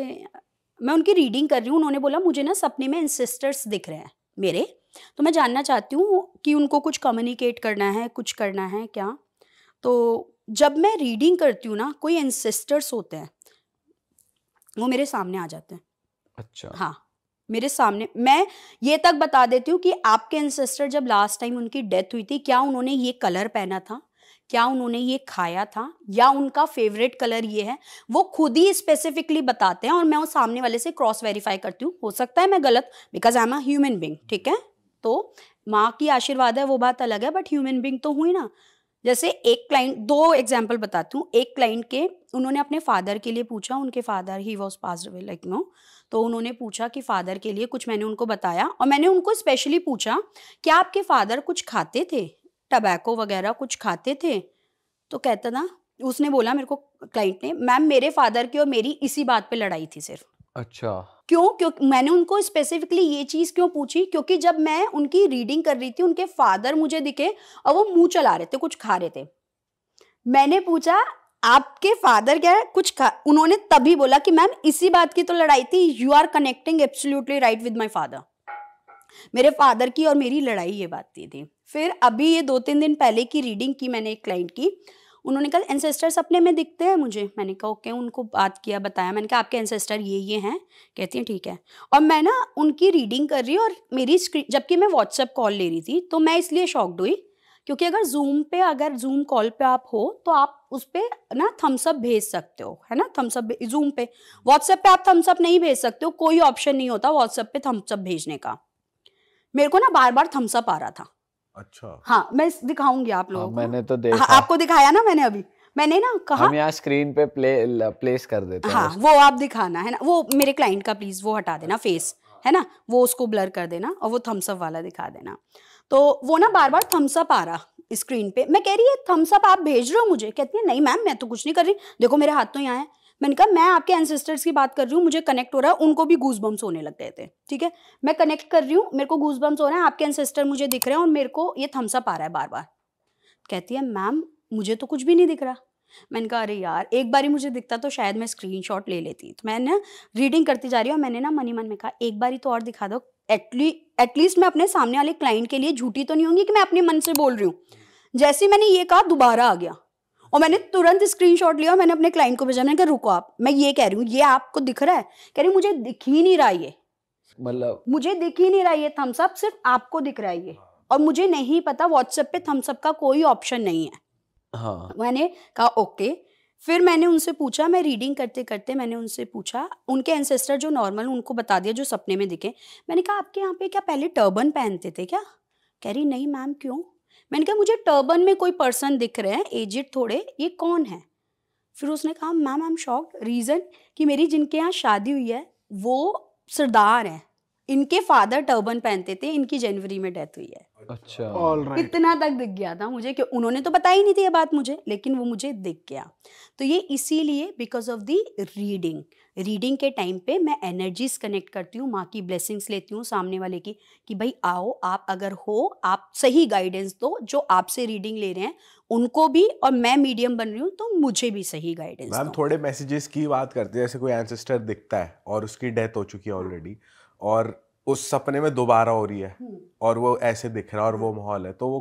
मैं उनकी रीडिंग कर रही हूँ उन्होंने बोला मुझे ना सपने में इंसिस्टर्स दिख रहे हैं मेरे तो मैं जानना चाहती हूँ कि उनको कुछ कम्युनिकेट करना है कुछ करना है क्या तो जब मैं रीडिंग करती हूँ ना कोई एंसेस्टर्स होते हैं वो मेरे सामने आ जाते हैं अच्छा हाँ मेरे सामने मैं ये तक बता देती हूँ कि आपके एंसेस्टर जब लास्ट टाइम उनकी डेथ हुई थी क्या उन्होंने ये कलर पहना था क्या उन्होंने ये खाया था या उनका फेवरेट कलर ये है वो खुद ही स्पेसिफिकली बताते हैं और मैं उस सामने वाले से क्रॉस वेरीफाई करती हूँ हो सकता है मैं गलत because I am a human being ठीक है तो माँ की आशीर्वाद है वो बात अलग है बट ह्यूमन बींग तो हुई ना जैसे एक क्लाइंट दो एग्जाम्पल बताती हूँ एक क्लाइंट के उन्होंने अपने फादर के लिए पूछा उनके father he was pass like no तो उन्होंने पूछा कि फादर के लिए कुछ मैंने उनको बताया और मैंने उनको स्पेशली पूछा क्या आपके फादर कुछ खाते थे टबैको वगैरह कुछ खाते थे तो कहता ना उसने बोला मेरे को क्लाइंट ने मैम मेरे फादर की और मेरी इसी बात पे लड़ाई थी सिर्फ अच्छा क्यों क्यों मैंने उनको स्पेसिफिकली ये चीज क्यों पूछी क्योंकि जब मैं उनकी रीडिंग कर रही थी उनके फादर मुझे दिखे और वो मुंह चला रहे थे कुछ खा रहे थे मैंने पूछा आपके फादर क्या है कुछ खा उन्होंने तभी बोला कि मैम इसी बात की तो लड़ाई थी you are connecting absolutely right with my father मेरे फादर की और मेरी लड़ाई ये बात थी फिर अभी ये दो तीन दिन पहले की रीडिंग की मैंने एक क्लाइंट की उन्होंने कहा एनसेस्टर सपने में दिखते हैं मुझे मैंने कहा ओके उनको बात किया बताया मैंने कहा आपके एनसेस्टर ये ये हैं कहती हैं ठीक है और मैं ना उनकी रीडिंग कर रही और मेरी स्क्रीन जबकि मैं व्हाट्सअप कॉल ले रही थी तो मैं इसलिए शॉक्ड हुई क्योंकि अगर जूम पे अगर जूम कॉल पे आप हो तो आप उस पर ना थम्सअप भेज सकते हो है ना थम्सअप जूम पे व्हाट्सएप पे आप थम्सअप नहीं भेज सकते हो कोई ऑप्शन नहीं होता व्हाट्सएप पे थम्सअप भेजने का मेरे को ना बार बार थम्सअप आ रहा था अच्छा हाँ मैं दिखाऊंगी आप हाँ, लोगों हाँ, को मैंने तो देखा हाँ, आपको दिखाया ना मैंने अभी मैंने ना कहा हम यहाँ स्क्रीन पे प्ले प्लेस कर देते हाँ वो आप दिखाना है ना वो मेरे क्लाइंट का प्लीज वो हटा देना फेस है ना वो उसको ब्लर कर देना और वो थम्सअप वाला दिखा देना तो वो ना बार बार थम्सअप आ रहा स्क्रीन पे मैं कह रही है थम्सअप आप भेज रहे हो मुझे कहती है नहीं मैम मैं तो कुछ नहीं कर रही देखो मेरे हाथ तो यहाँ है मैंने कहा मैं आपके एंसेस्टर्स की बात कर रही हूँ मुझे कनेक्ट हो रहा है उनको भी गूज होने लग गए थे ठीक है मैं कनेक्ट कर रही हूँ मेरे को गूज हो रहे है आपके एंसेस्टर मुझे दिख रहे हैं और मेरे को ये थम्सअप आ रहा है बार बार कहती है मैम मुझे तो कुछ भी नहीं दिख रहा मैंने कहा अरे यार एक ही मुझे दिखता तो शायद मैं स्क्रीन ले लेती तो मैंने ना रीडिंग करती जा रही हूँ मैंने ना मनी मन में कहा एक बारी तो और दिखा दो एटली एटलीस्ट मैं अपने सामने वाले क्लाइंट के लिए झूठी तो नहीं होंगी कि मैं अपने मन से बोल रही हूँ जैसे मैंने ये कहा दोबारा आ गया और मैंने तुरंत स्क्रीनशॉट लिया मैंने अपने क्लाइंट को भेजा मैंने कहा रुको आप मैं ये कह रही हूँ ये आपको दिख रहा है कह रही मुझे दिख ही नहीं रहा ये मतलब मुझे दिख ही नहीं रहा ये थम्सअप सिर्फ आपको दिख रहा है ये और मुझे नहीं पता व्हाट्सएप पे थम्सअप का कोई ऑप्शन नहीं है हाँ मैंने कहा ओके फिर मैंने उनसे पूछा मैं रीडिंग करते करते मैंने उनसे पूछा उनके एंसेस्टर जो नॉर्मल उनको बता दिया जो सपने में दिखे मैंने कहा आपके यहाँ पे क्या पहले टर्बन पहनते थे क्या कह रही नहीं मैम क्यों मैंने कहा मुझे टर्बन में कोई पर्सन दिख रहे हैं एजिड थोड़े ये कौन है फिर उसने कहा ma'am I am shock reason कि मेरी जिनके यहाँ शादी हुई है वो सरदार हैं इनके फादर टर्बन पहनते थे इनकी जनवरी में डेथ हुई है अच्छा right. इतना तक दिख गया था मुझे कि उन्होंने तो बताई नहीं थी ये बात मुझे लेकिन वो मुझे दिख गया तो ये इसीलिए because of the reading reading के टाइम पे मैं एनर्जीज कनेक्ट करती हूँ माँ की ब्लेसिंग्स लेती हूँ सामने वाले की कि भाई आओ आप अगर हो आप सही गाइडेंस दो जो आपसे रीडिंग ले रहे हैं उनको भी और मैं मीडियम बन रही हूँ तो मुझे भी सही गाइडेंस मैम थोड़े मैसेजेस की बात करते हैं जैसे कोई एंसेस्टर दिखता है और उसकी डेथ हो चुकी है ऑलरेडी और उस सपने में दोबारा हो रही है हम्म। और वो ऐसे दिख रहा है और वो माहौल है तो वो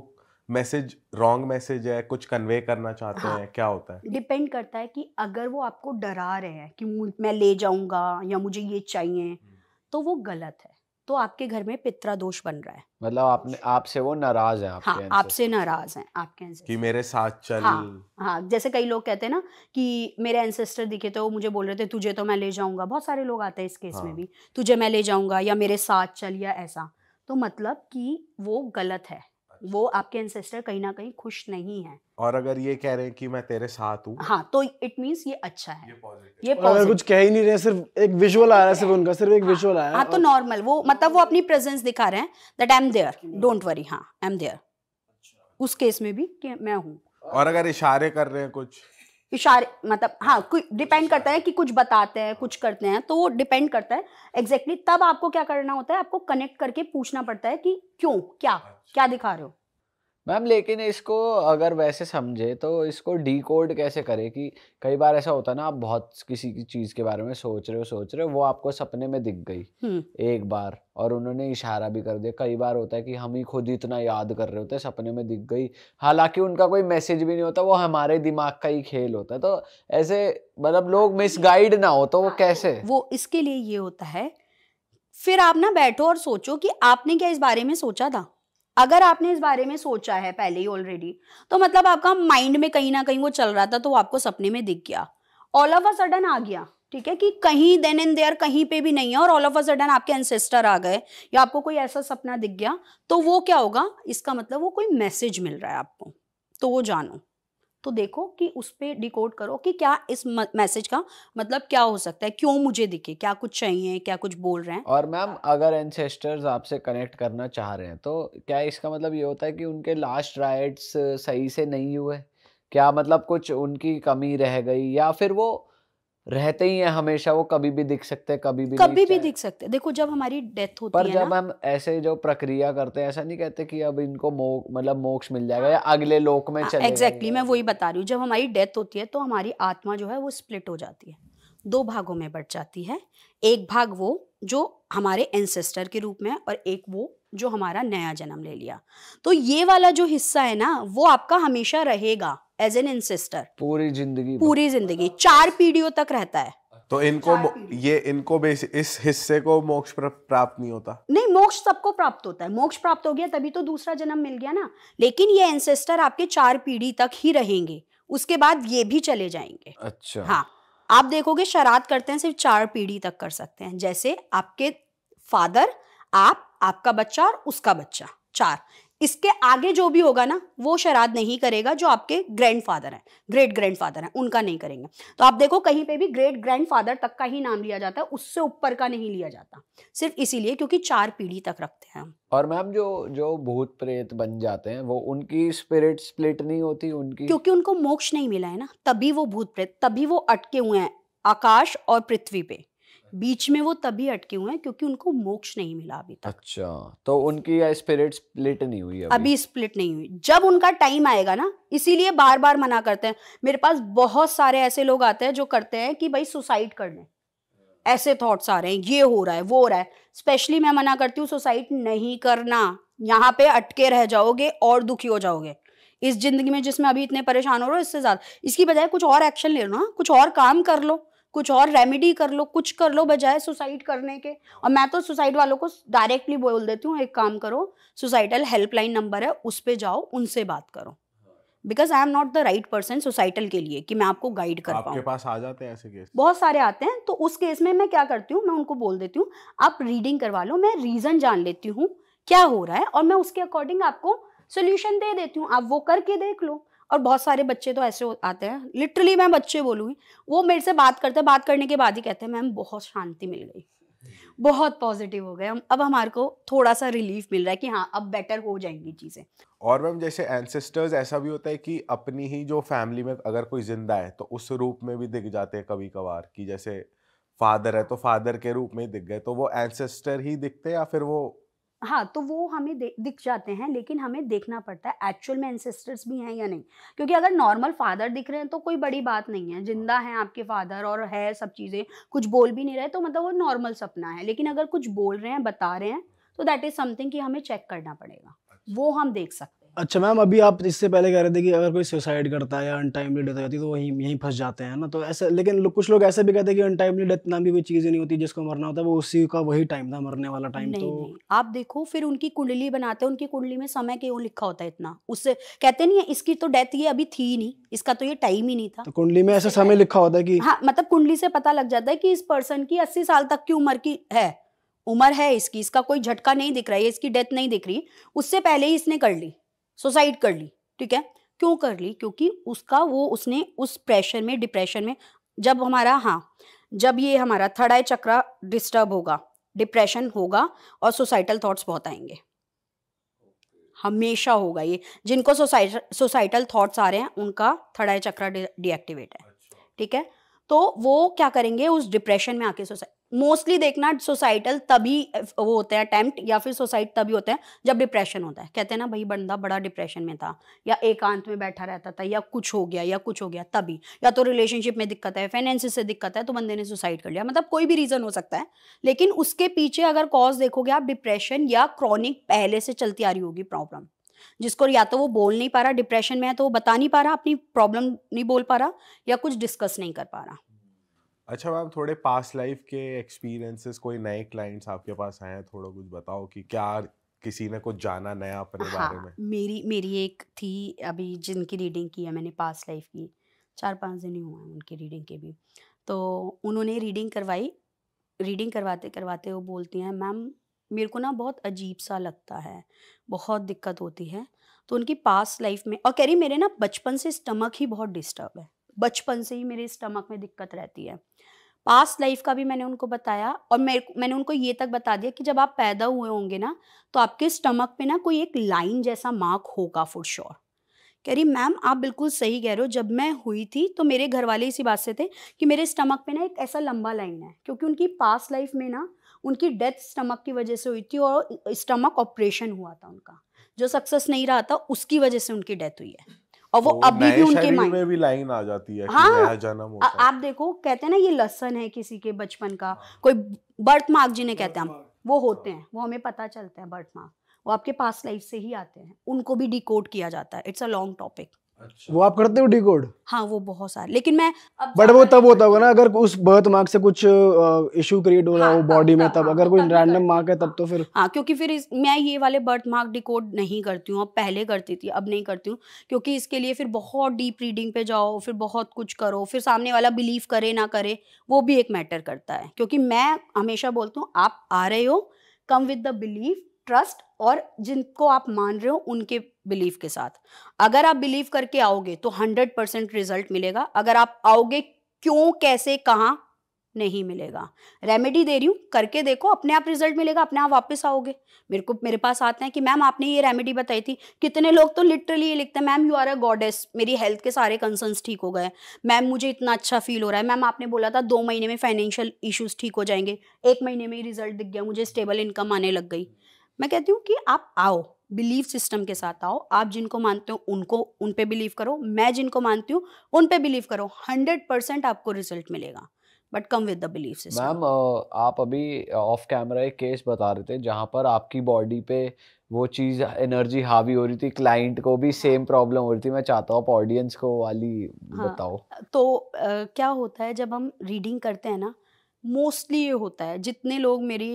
मैसेज रॉन्ग मैसेज है कुछ कन्वे करना चाहते हाँ, हैं क्या होता है डिपेंड करता है कि अगर वो आपको डरा रहे हैं कि मैं ले जाऊंगा या मुझे ये चाहिए हम्म। तो वो गलत है तो आपके घर में पित्रा दोष बन रहा है मतलब आपने आपसे वो नाराज है आपके हाँ आपसे नाराज है आपके कि मेरे साथ चल हाँ, हाँ जैसे कई लोग कहते हैं ना कि मेरे एंसेस्टर दिखे तो वो मुझे बोल रहे थे तुझे तो मैं ले जाऊंगा बहुत सारे लोग आते हैं इस केस हाँ. में भी तुझे मैं ले जाऊंगा या मेरे साथ चल या ऐसा तो मतलब कि वो गलत है वो आपके एंसेस्टर कहीं ना कहीं खुश नहीं है और अगर ये कह रहे हैं कि मैं तेरे साथ हूँ हाँ तो इट मीन्स ये अच्छा है ये पॉजिटिव कुछ कह ही नहीं रहे सिर्फ एक विजुअल आ रहा है सिर्फ उनका सिर्फ एक विजुअल हाँ, आया हाँ तो नॉर्मल वो मतलब वो अपनी प्रेजेंस दिखा रहे हैं that I am there don't worry हाँ आई एम देयर उस केस में भी कि मैं हूँ और अगर इशारे कर रहे हैं कुछ इशारे मतलब हाँ डिपेंड करता है कि कुछ बताते हैं कुछ करते हैं तो वो डिपेंड करता है एग्जैक्टली exactly, तब आपको क्या करना होता है आपको कनेक्ट करके पूछना पड़ता है कि क्यों क्या अच्छा। क्या दिखा रहे हो मैम लेकिन इसको अगर वैसे समझे तो इसको डी कोड कैसे करें कि कई बार ऐसा होता है ना आप बहुत किसी की चीज़ के बारे में सोच रहे हो सोच रहे हो वो आपको सपने में दिख गई एक बार और उन्होंने इशारा भी कर दिया कई बार होता है कि हम ही खुद इतना याद कर रहे होते हैं सपने में दिख गई हालांकि उनका कोई मैसेज भी नहीं होता वो हमारे दिमाग का ही खेल होता है तो ऐसे मतलब लोग मिसगाइड हाँ, ना हो तो वो हाँ, कैसे वो इसके लिए ये होता है फिर आप ना बैठो और सोचो कि आपने क्या इस बारे में सोचा था अगर आपने इस बारे में सोचा है पहले ही ऑलरेडी तो मतलब आपका माइंड में कहीं ना कहीं वो चल रहा था तो आपको सपने में दिख गया ऑल ऑफ अ सडन आ गया ठीक है कि कहीं देन एंड देयर कहीं पे भी नहीं है और ऑल ऑफ अ सडन आपके एंसेस्टर आ गए या आपको कोई ऐसा सपना दिख गया तो वो क्या होगा इसका मतलब वो कोई मैसेज मिल रहा है आपको तो वो जानो तो देखो कि उस पर डिकोड करो कि क्या इस मैसेज का मतलब क्या हो सकता है क्यों मुझे दिखे क्या कुछ चाहिए क्या कुछ बोल रहे हैं और मैम हाँ। अगर एंसेस्टर्स आपसे कनेक्ट करना चाह रहे हैं तो क्या इसका मतलब ये होता है कि उनके लास्ट राइट्स सही से नहीं हुए क्या मतलब कुछ उनकी कमी रह गई या फिर वो रहते ही हैं हमेशा वो कभी भी दिख सकते हैं कभी भी कभी भी दिख सकते हैं देखो जब हमारी डेथ होती पर है जब ना, हम ऐसे जो प्रक्रिया करते हैं ऐसा नहीं कहते कि अब इनको मो, मतलब मोक्ष मिल जाएगा या हाँ। अगले लोक में हाँ, चले एग्जैक्टली exactly, मैं वही बता रही हूँ जब हमारी डेथ होती है तो हमारी आत्मा जो है वो स्प्लिट हो जाती है दो भागों में बढ़ जाती है एक भाग वो जो हमारे एंसेस्टर के रूप में और एक वो जो हमारा नया जन्म ले लिया तो ये वाला जो हिस्सा है ना वो आपका हमेशा रहेगा एज एन इंसिस्टर पूरी जिंदगी पूरी जिंदगी चार पीढ़ियों तक रहता है तो इनको ये इनको बेस इस हिस्से को मोक्ष प्राप्त नहीं होता नहीं मोक्ष सबको प्राप्त होता है मोक्ष प्राप्त हो गया तभी तो दूसरा जन्म मिल गया ना लेकिन ये एंसेस्टर आपके चार पीढ़ी तक ही रहेंगे उसके बाद ये भी चले जाएंगे अच्छा हाँ आप देखोगे शराध करते हैं सिर्फ चार पीढ़ी तक कर सकते हैं जैसे आपके फादर आप आपका बच्चा और उसका बच्चा चार इसके आगे जो भी होगा ना वो शराद नहीं करेगा जो आपके ग्रैंडफादर हैं ग्रेट ग्रैंडफादर हैं उनका नहीं करेंगे तो आप देखो कहीं पे भी ग्रेट ग्रैंडफादर तक का ही नाम लिया जाता है उससे ऊपर का नहीं लिया जाता सिर्फ इसीलिए क्योंकि चार पीढ़ी तक रखते हैं और मैम जो जो भूत प्रेत बन जाते हैं वो उनकी स्पिरिट स्प्लिट नहीं होती उनकी क्योंकि उनको मोक्ष नहीं मिला है ना तभी वो भूत प्रेत तभी वो अटके हुए हैं आकाश और पृथ्वी पे बीच में वो तभी अटके हुए हैं क्योंकि उनको मोक्ष नहीं मिला अभी तक अच्छा तो उनकी स्पिरिट स्प्लिट नहीं हुई अभी, अभी स्प्लिट नहीं हुई जब उनका टाइम आएगा ना इसीलिए बार बार मना करते हैं मेरे पास बहुत सारे ऐसे लोग आते हैं जो करते हैं कि भाई सुसाइड कर लें ऐसे थॉट्स आ रहे हैं ये हो रहा है वो हो रहा है स्पेशली मैं मना करती हूँ सुसाइड नहीं करना यहाँ पे अटके रह जाओगे और दुखी हो जाओगे इस जिंदगी में जिसमें अभी इतने परेशान हो रहे हो इससे ज्यादा इसकी बजाय कुछ और एक्शन ले लो ना कुछ और काम कर लो कुछ और रेमेडी कर लो कुछ कर लो बजाय सुसाइड करने के और मैं तो सुसाइड वालों को डायरेक्टली बोल देती हूँ एक काम करो सुसाइडल हेल्पलाइन नंबर है उस पर जाओ उनसे बात करो because I am not the right person societal के लिए कि मैं आपको गाइड कर आपके पास आ जाते हैं ऐसे केस बहुत सारे आते हैं तो उस केस में मैं क्या करती हूँ मैं उनको बोल देती हूँ आप रीडिंग करवा लो मैं रीज़न जान लेती हूँ क्या हो रहा है और मैं उसके अकॉर्डिंग आपको सोल्यूशन दे देती हूँ आप वो करके देख लो और बहुत सारे बच्चे तो ऐसे आते हैं लिटरली मैं बच्चे बोलूँगी वो मेरे से बात करते बात करने के बाद ही कहते हैं मैम बहुत शांति मिल गई बहुत पॉजिटिव हो गए अब हमारे को थोड़ा सा रिलीफ मिल रहा है कि हाँ अब बेटर हो जाएंगी चीज़ें और मैम जैसे एंसेस्टर्स ऐसा भी होता है कि अपनी ही जो फैमिली में अगर कोई जिंदा है तो उस रूप में भी दिख जाते हैं कभी कभार कि जैसे फादर है तो फादर के रूप में दिख गए तो वो एंसेस्टर ही दिखते हैं या फिर वो हाँ तो वो हमें दिख जाते हैं लेकिन हमें देखना पड़ता है एक्चुअल में एंसेस्टर्स भी हैं या नहीं क्योंकि अगर नॉर्मल फादर दिख रहे हैं तो कोई बड़ी बात नहीं है जिंदा हैं आपके फादर और है सब चीज़ें कुछ बोल भी नहीं रहे तो मतलब वो नॉर्मल सपना है लेकिन अगर कुछ बोल रहे हैं बता रहे हैं तो दैट इज़ समथिंग कि हमें चेक करना पड़ेगा अच्छा। वो हम देख सकते अच्छा मैम अभी आप इससे पहले कह रहे थे कि अगर कोई सुसाइड करता है या अनटाइमली डेथ हो जाती है तो वहीं यहीं फंस जाते हैं ना तो ऐसे लेकिन कुछ लोग ऐसे भी कहते हैं कि अनटाइमली डेथ नाम भी कोई चीज़ नहीं होती जिसको मरना होता है वो उसी का वही टाइम था मरने वाला टाइम तो नहीं। आप देखो फिर उनकी कुंडली बनाते हैं उनकी कुंडली में समय क्यों लिखा होता है इतना उससे कहते नहीं है इसकी तो डेथ ये अभी थी नहीं इसका तो ये टाइम ही नहीं था तो कुंडली में ऐसा समय लिखा होता है कि हाँ मतलब कुंडली से पता लग जाता है कि इस पर्सन की अस्सी साल तक की उम्र की है उम्र है इसकी इसका कोई झटका नहीं दिख रहा है इसकी डेथ नहीं दिख रही उससे पहले ही इसने कर ली सुसाइड कर ली ठीक है क्यों कर ली क्योंकि उसका वो उसने उस प्रेशर में डिप्रेशन में जब हमारा हाँ जब ये हमारा थर्ड आई चक्र डिस्टर्ब होगा डिप्रेशन होगा और सुसाइटल थॉट्स बहुत आएंगे हमेशा होगा ये जिनको सोसाइटल थॉट्स आ रहे हैं उनका थर्ड आई चक्रा डीएक्टिवेट है अच्छा। ठीक है तो वो क्या करेंगे उस डिप्रेशन में आके सुसाइड मोस्टली देखना सोसाइटल तभी वो होते हैं अटेम्प्ट या फिर सोसाइट तभी होते हैं जब डिप्रेशन होता है कहते हैं ना भाई बंदा बड़ा डिप्रेशन में था या एकांत में बैठा रहता था या कुछ हो गया या कुछ हो गया तभी या तो रिलेशनशिप में दिक्कत है फाइनेंसिस से दिक्कत है तो बंदे ने सुसाइड कर लिया मतलब कोई भी रीज़न हो सकता है लेकिन उसके पीछे अगर कॉज देखोगे आप डिप्रेशन या क्रॉनिक पहले से चलती आ रही होगी प्रॉब्लम जिसको या तो वो बोल नहीं पा रहा डिप्रेशन में है तो वो बता नहीं पा रहा अपनी प्रॉब्लम नहीं बोल पा रहा या कुछ डिस्कस नहीं कर पा रहा अच्छा मैम थोड़े पास लाइफ के एक्सपीरियंसेस कोई नए क्लाइंट्स आपके पास आए हैं थोड़ा कुछ बताओ कि क्या किसी ने कुछ जाना नया अपने हाँ, बारे में मेरी मेरी एक थी अभी जिनकी रीडिंग की है मैंने पास्ट लाइफ की चार पाँच दिन ही हुए हैं उनकी रीडिंग के भी तो उन्होंने रीडिंग करवाई रीडिंग करवाते करवाते वो बोलती हैं मैम मेरे को ना बहुत अजीब सा लगता है बहुत दिक्कत होती है तो उनकी पास्ट लाइफ में और कह रही मेरे ना बचपन से स्टमक ही बहुत डिस्टर्ब है बचपन से ही मेरे स्टमक में दिक्कत रहती है पास्ट लाइफ का भी मैंने उनको बताया और मैं मैंने उनको ये तक बता दिया कि जब आप पैदा हुए होंगे ना तो आपके स्टमक पे ना कोई एक लाइन जैसा मार्क होगा फॉर श्योर कह रही मैम आप बिल्कुल सही कह रहे हो जब मैं हुई थी तो मेरे घर वाले इसी बात से थे कि मेरे स्टमक पे ना एक ऐसा लंबा लाइन है क्योंकि उनकी पास्ट लाइफ में ना उनकी डेथ स्टमक की वजह से हुई थी और स्टमक ऑपरेशन हुआ था उनका जो सक्सेस नहीं रहा था उसकी वजह से उनकी डेथ हुई है और वो तो अभी भी उनके माइंड में भी लाइन आ जाती है हाँ जन्म होता आ, आप देखो कहते हैं ना ये लसन है किसी के बचपन का हाँ। कोई बर्थ मार्क जिन्हें कहते हैं हम वो होते हाँ। हैं वो हमें पता चलता है बर्थ मार्क वो आपके पास लाइफ से ही आते हैं उनको भी डिकोड किया जाता है इट्स अ लॉन्ग टॉपिक अच्छा। वो आप करते हो डी कोड हाँ वो बहुत सारे लेकिन मैं बट वो तब होता होगा ना अगर उस बर्थ मार्क से कुछ इशू क्रिएट हो रहा हाँ, हो बॉडी में तब अगर कोई रैंडम मार्क है तब हाँ। तो फिर हाँ क्योंकि फिर इस, मैं ये वाले बर्थ मार्क डी कोड नहीं करती हूँ अब पहले करती थी अब नहीं करती हूँ क्योंकि इसके लिए फिर बहुत डीप रीडिंग पे जाओ फिर बहुत कुछ करो फिर सामने वाला बिलीव करे ना करे वो भी एक मैटर करता है क्योंकि मैं हमेशा बोलती हूँ आप आ रहे हो come with the believe trust और जिनको आप मान रहे हो उनके बिलीफ के साथ अगर आप बिलीव करके आओगे तो हंड्रेड परसेंट रिजल्ट मिलेगा अगर आप आओगे क्यों कैसे कहाँ नहीं मिलेगा रेमेडी दे रही हूँ करके देखो अपने आप रिजल्ट मिलेगा अपने आप वापस आओगे मेरे को मेरे पास आते हैं कि मैम आपने ये रेमेडी बताई थी कितने लोग तो लिटरली ये लिखते हैं ma'am you are a goddess मेरी हेल्थ के सारे कंसर्न ठीक हो गए मैम मुझे इतना अच्छा फील हो रहा है मैम आपने बोला था दो महीने में फाइनेंशियल इशूज़ ठीक हो जाएंगे एक महीने में ही रिजल्ट दिख गया मुझे स्टेबल इनकम आने लग गई मैं कहती हूँ कि आप आओ बिलीव सिस्टम के साथ आओ आप जिनको मानते हो उनको उन पे बिलीव करो मैं जिनको मानती हूँ उन पे बिलीव करो हंड्रेड परसेंट आपको रिजल्ट मिलेगा but come with the belief system ma'am आप अभी ऑफ कैमरा एक केस बता रहे थे जहाँ पर आपकी बॉडी पे वो चीज़ एनर्जी हावी हो रही थी क्लाइंट को भी सेम हाँ। प्रॉब्लम हो रही थी मैं चाहता हूँ आप ऑडियंस को वाली हाँ, बताओ तो आ, क्या होता है जब हम रीडिंग करते हैं ना मोस्टली ये होता है जितने लोग मेरी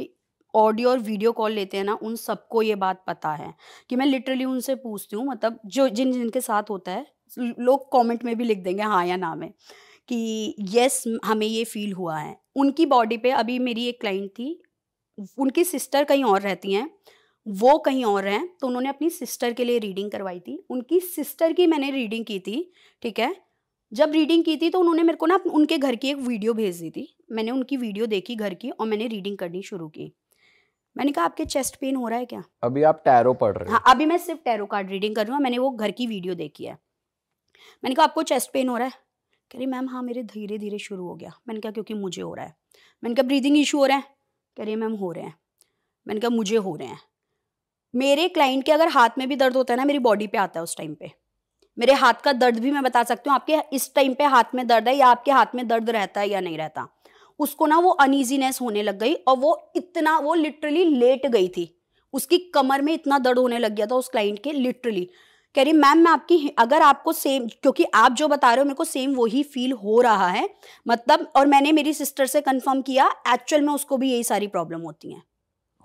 ऑडियो और वीडियो कॉल लेते हैं ना उन सबको ये बात पता है कि मैं लिटरली उनसे पूछती हूँ मतलब जो जिन जिनके साथ होता है लोग कमेंट में भी लिख देंगे हाँ या ना में कि यस हमें ये फील हुआ है उनकी बॉडी पे अभी मेरी एक क्लाइंट थी उनकी सिस्टर कहीं और रहती हैं वो कहीं और हैं तो उन्होंने अपनी सिस्टर के लिए रीडिंग करवाई थी उनकी सिस्टर की मैंने रीडिंग की थी ठीक है जब रीडिंग की थी तो उन्होंने मेरे को ना उनके घर की एक वीडियो भेज दी थी मैंने उनकी वीडियो देखी घर की और मैंने रीडिंग करनी शुरू की मैंने कहा आपके चेस्ट पेन हो रहा है क्या अभी आप टैरो पढ़ रहे हैं हाँ अभी मैं सिर्फ टैरो कार्ड रीडिंग कर रही हूँ मैंने वो घर की वीडियो देखी है मैंने कहा आपको चेस्ट पेन हो रहा है कह रही मैम हाँ मेरे धीरे धीरे शुरू हो गया मैंने कहा क्योंकि मुझे हो रहा है मैंने कहा ब्रीदिंग इशू हो रहा है कह रही मैम हो रहे हैं मैंने कहा मुझे हो रहे हैं मेरे क्लाइंट के अगर हाथ में भी दर्द होता है ना मेरी बॉडी पे आता है उस टाइम पे मेरे हाथ का दर्द भी मैं बता सकती हूँ आपके इस टाइम पे हाथ में दर्द है या आपके हाथ में दर्द रहता है या नहीं रहता उसको ना वो अनइजीनेस होने लग गई और वो इतना वो लिटरली लेट गई थी उसकी कमर में इतना दर्द होने लग गया था उस क्लाइंट के लिटरली कह रही मैम मैं आपकी अगर आपको सेम क्योंकि आप जो बता रहे हो मेरे को सेम वही फील हो रहा है मतलब और मैंने मेरी सिस्टर से कंफर्म किया एक्चुअल में उसको भी यही सारी प्रॉब्लम होती हैं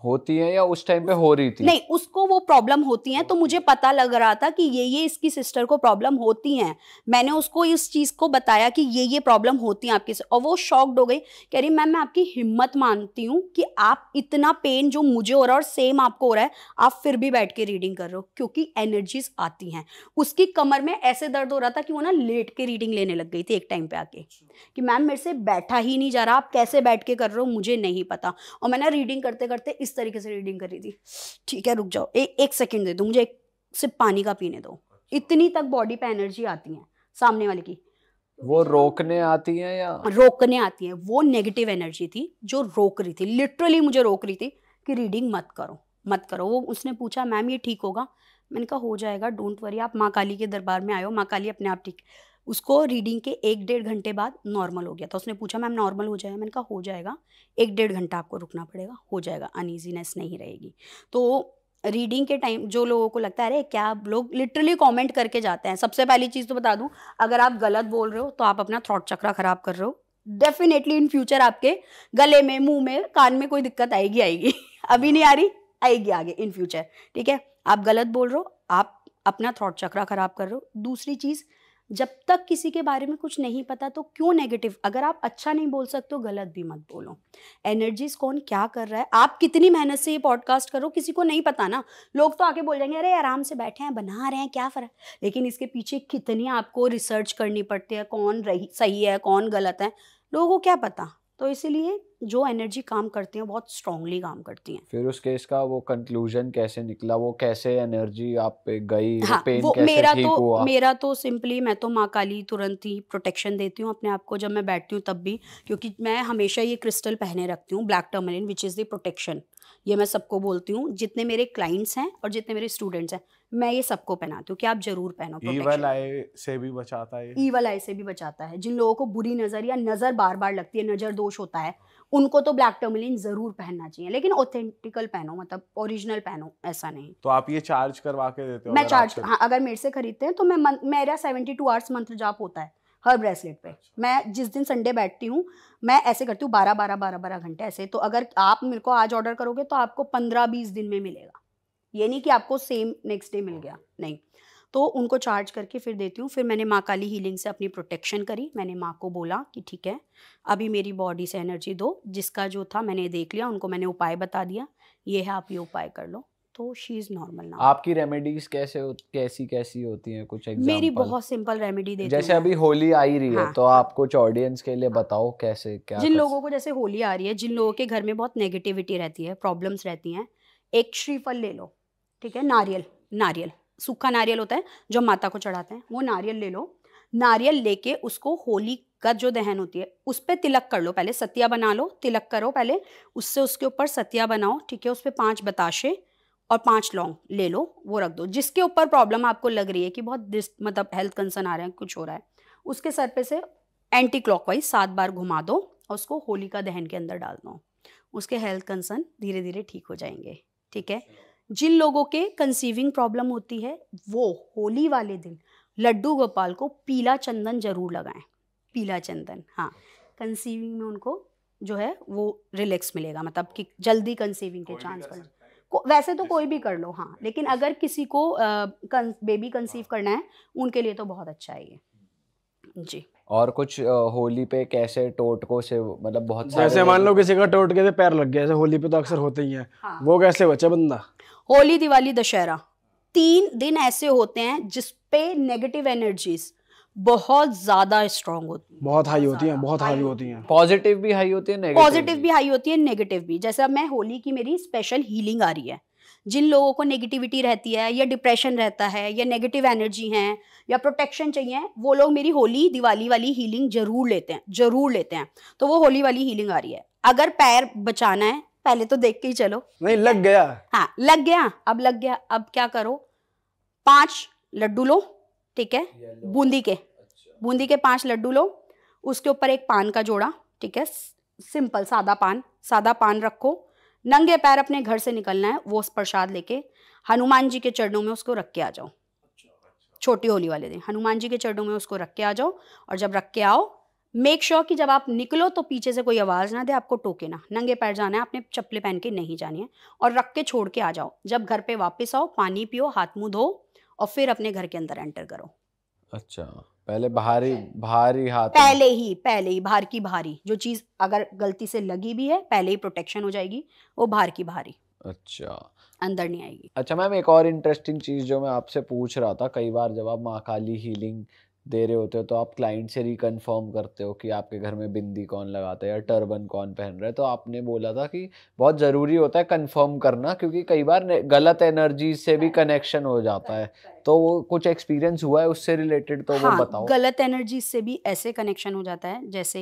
होती है या उस टाइम पे हो रही थी नहीं उसको वो प्रॉब्लम होती है तो मुझे पता लग रहा था कि ये ये इसकी सिस्टर को प्रॉब्लम होती है मैंने उसको इस चीज़ को बताया कि ये ये प्रॉब्लम होती है आपकी और वो शॉक्ड हो गई कह रही मैम मैं आपकी हिम्मत मानती हूँ कि आप इतना पेन जो मुझे हो रहा है और सेम आपको हो रहा है आप फिर भी बैठ के रीडिंग कर रहे हो क्योंकि एनर्जीज आती हैं उसकी कमर में ऐसे दर्द हो रहा था कि वो ना लेट के रीडिंग लेने लग गई थी एक टाइम पे आके कि मैम मेरे से बैठा ही नहीं जा रहा आप कैसे बैठ के कर रहे हो मुझे नहीं पता और मैंने रीडिंग करते करते इस तरीके से रीडिंग कर रही थी ठीक है रुक जाओ ए, एक सेकेंड दे दो मुझे एक सिर्फ पानी का पीने दो अच्छा। इतनी तक बॉडी पे एनर्जी आती है सामने वाले की वो रोकने आती है या रोकने आती है वो नेगेटिव एनर्जी थी जो रोक रही थी लिटरली मुझे रोक रही थी कि रीडिंग मत करो मत करो वो उसने पूछा मैम ये ठीक होगा मैंने कहा हो जाएगा डोंट वरी आप माँ काली के दरबार में आयो माँ काली अपने आप ठीक उसको रीडिंग के एक डेढ़ घंटे बाद नॉर्मल हो गया था उसने पूछा मैम नॉर्मल हो जाएगा मैंने कहा हो जाएगा एक डेढ़ घंटा आपको रुकना पड़ेगा हो जाएगा अनइजीनेस नहीं रहेगी तो रीडिंग के टाइम जो लोगों को लगता है अरे क्या लोग लिटरली कमेंट करके जाते हैं सबसे पहली चीज़ तो बता दूं अगर आप गलत बोल रहे हो तो आप अपना थ्रॉट चक्रा खराब कर रहे हो डेफिनेटली इन फ्यूचर आपके गले में मुंह में कान में कोई दिक्कत आएगी आएगी अभी नहीं आ रही आएगी आगे इन फ्यूचर ठीक है आप गलत बोल रहे हो आप अपना थ्रॉट चक्रा खराब कर रहे हो दूसरी चीज़ जब तक किसी के बारे में कुछ नहीं पता तो क्यों नेगेटिव अगर आप अच्छा नहीं बोल सकते हो गलत भी मत बोलो एनर्जीज कौन क्या कर रहा है आप कितनी मेहनत से ये पॉडकास्ट करो किसी को नहीं पता ना लोग तो आके बोल जाएंगे अरे आराम से बैठे हैं बना रहे हैं क्या फ़र्क लेकिन इसके पीछे कितनी आपको रिसर्च करनी पड़ती है कौन रही सही है कौन गलत है लोगों को क्या पता तो इसीलिए जो एनर्जी काम करती हैं बहुत स्ट्रांगली काम करती हैं फिर उस केस का वो कंक्लूजन कैसे निकला वो कैसे एनर्जी आप पे गई हाँ, पेन वो कैसे मेरा तो हुआ? मेरा तो सिंपली मैं तो माँ काली तुरंत ही प्रोटेक्शन देती हूँ अपने आप को जब मैं बैठती हूँ तब भी क्योंकि मैं हमेशा ये क्रिस्टल पहने रखती हूँ black tourmaline which is the protection ये मैं सबको बोलती हूँ जितने मेरे क्लाइंट्स हैं और जितने मेरे स्टूडेंट्स हैं मैं ये सबको पहनाती हूँ कि आप जरूर पहनो ईवल आई से भी बचाता है ईवल आई से भी बचाता है जिन लोगों को बुरी नज़र या नज़र बार बार लगती है नज़र दोष होता है उनको तो ब्लैक टर्मिलिन जरूर पहनना चाहिए लेकिन ऑथेंटिकल पहनो मतलब ओरिजिनल पहनो ऐसा नहीं तो आप ये चार्ज करवा के देते हो मैं चार्ज हाँ अगर मेरे से खरीदते हैं तो मैं मेरा सेवेंटी टू आवर्स मंत्र जाप होता है हर ब्रेसलेट पे अच्छा। मैं जिस दिन संडे बैठती हूँ मैं ऐसे करती हूँ बारह बारह बारह बारह घंटे ऐसे तो अगर आप मेरे को आज ऑर्डर करोगे तो आपको पंद्रह बीस दिन में मिलेगा ये नहीं कि आपको सेम नेक्स्ट डे मिल गया नहीं तो उनको चार्ज करके फिर देती हूँ फिर मैंने माँ काली हीलिंग से अपनी प्रोटेक्शन करी मैंने माँ को बोला कि ठीक है अभी मेरी बॉडी से एनर्जी दो जिसका जो था मैंने देख लिया उनको मैंने उपाय बता दिया ये है आप ये उपाय कर लो तो शी इज़ नॉर्मल ना आपकी रेमेडीज कैसे कैसी कैसी होती हैं कुछ example? मेरी बहुत सिंपल रेमेडी देती जैसे अभी होली आ ही रही हाँ. है तो आप कुछ ऑडियंस के लिए बताओ कैसे क्या जिन लोगों को जैसे होली आ रही है जिन लोगों के घर में बहुत नेगेटिविटी रहती है प्रॉब्लम्स रहती हैं एक श्रीफल ले लो ठीक है नारियल नारियल सूखा नारियल होता है जो माता को चढ़ाते हैं वो नारियल ले लो नारियल लेके उसको होली का जो दहन होती है उस पर तिलक कर लो पहले सतिया बना लो तिलक करो पहले उससे उसके ऊपर सतिया बनाओ ठीक है उस पर पाँच बताशे और पांच लौंग ले लो वो रख दो जिसके ऊपर प्रॉब्लम आपको लग रही है कि बहुत डिस्ट मतलब हेल्थ कंसर्न आ रहे हैं कुछ हो रहा है उसके सर पे से एंटी क्लॉकवाइज सात बार घुमा दो और उसको होलिका दहन के अंदर डाल दो उसके हेल्थ कंसर्न धीरे धीरे ठीक हो जाएंगे ठीक है जिन लोगों के कंसीविंग प्रॉब्लम होती है वो होली वाले दिन लड्डू गोपाल को पीला चंदन जरूर लगाएं पीला चंदन हाँ कंसीविंग में उनको जो है वो रिलैक्स मिलेगा मतलब कि जल्दी कंसीविंग के चांस बढ़ वैसे तो कोई भी कर लो हाँ लेकिन अगर किसी को बेबी कंसीव हाँ। करना है उनके लिए तो बहुत अच्छा है ये जी और कुछ होली पे कैसे टोटको से मतलब बहुत जैसे मान लो किसी का टोटके से पैर लग गया होली पे तो अक्सर होते ही है हाँ। वो कैसे बचा बंदा होली दिवाली दशहरा तीन दिन ऐसे होते हैं जिसपे नेगेटिव एनर्जीज बहुत ज्यादा स्ट्रांग होती है बहुत हाई होती है बहुत हाई होती है पॉजिटिव भी हाई होती है पॉजिटिव भी हाई होती है नेगेटिव भी जैसे अब मैं होली की मेरी स्पेशल हीलिंग आ रही है जिन लोगों को नेगेटिविटी रहती है या डिप्रेशन रहता है या नेगेटिव एनर्जी है या प्रोटेक्शन चाहिए वो लोग मेरी होली दिवाली वाली हीलिंग जरूर लेते हैं जरूर लेते हैं तो वो होली वाली हीलिंग आ रही है अगर पैर बचाना है पहले तो देख के ही चलो नहीं लग गया हाँ लग गया अब लग गया अब क्या करो पांच लड्डू लो ठीक है बूंदी के अच्छा। बूंदी के पांच लड्डू लो उसके ऊपर एक पान का जोड़ा ठीक है सिंपल सादा पान सादा पान रखो नंगे पैर अपने घर से निकलना है वो प्रसाद लेके हनुमान जी के चरणों में उसको रख के आ जाओ अच्छा, अच्छा। छोटी होली वाले दिन हनुमान जी के चरणों में उसको रख के आ जाओ और जब रख के आओ मेक श्योर sure कि जब आप निकलो तो पीछे से कोई आवाज़ ना दे आपको टोके ना नंगे पैर जाना है आपने चप्पलें पहन के नहीं जानी है और रख के छोड़ के आ जाओ जब घर पे वापस आओ पानी पियो हाथ मुंह धो और फिर अपने घर के अंदर एंटर करो अच्छा पहले भारी भारी हाथ पहले ही पहले ही भार की भारी जो चीज अगर गलती से लगी भी है पहले ही प्रोटेक्शन हो जाएगी वो भार की भारी अच्छा अंदर नहीं आएगी अच्छा मैम एक और इंटरेस्टिंग चीज जो मैं आपसे पूछ रहा था कई बार जब आप महाकाली हीलिंग दे रहे होते हो तो आप क्लाइंट से रिकन्फर्म करते हो कि आपके घर में बिंदी कौन लगाता है या टर्बन कौन पहन रहा है तो आपने बोला था कि बहुत ज़रूरी होता है कंफर्म करना क्योंकि कई बार गलत एनर्जी से भी कनेक्शन हो जाता है तो वो कुछ एक्सपीरियंस हुआ है उससे रिलेटेड तो हाँ, वो बताओ गलत एनर्जी से भी ऐसे कनेक्शन हो जाता है जैसे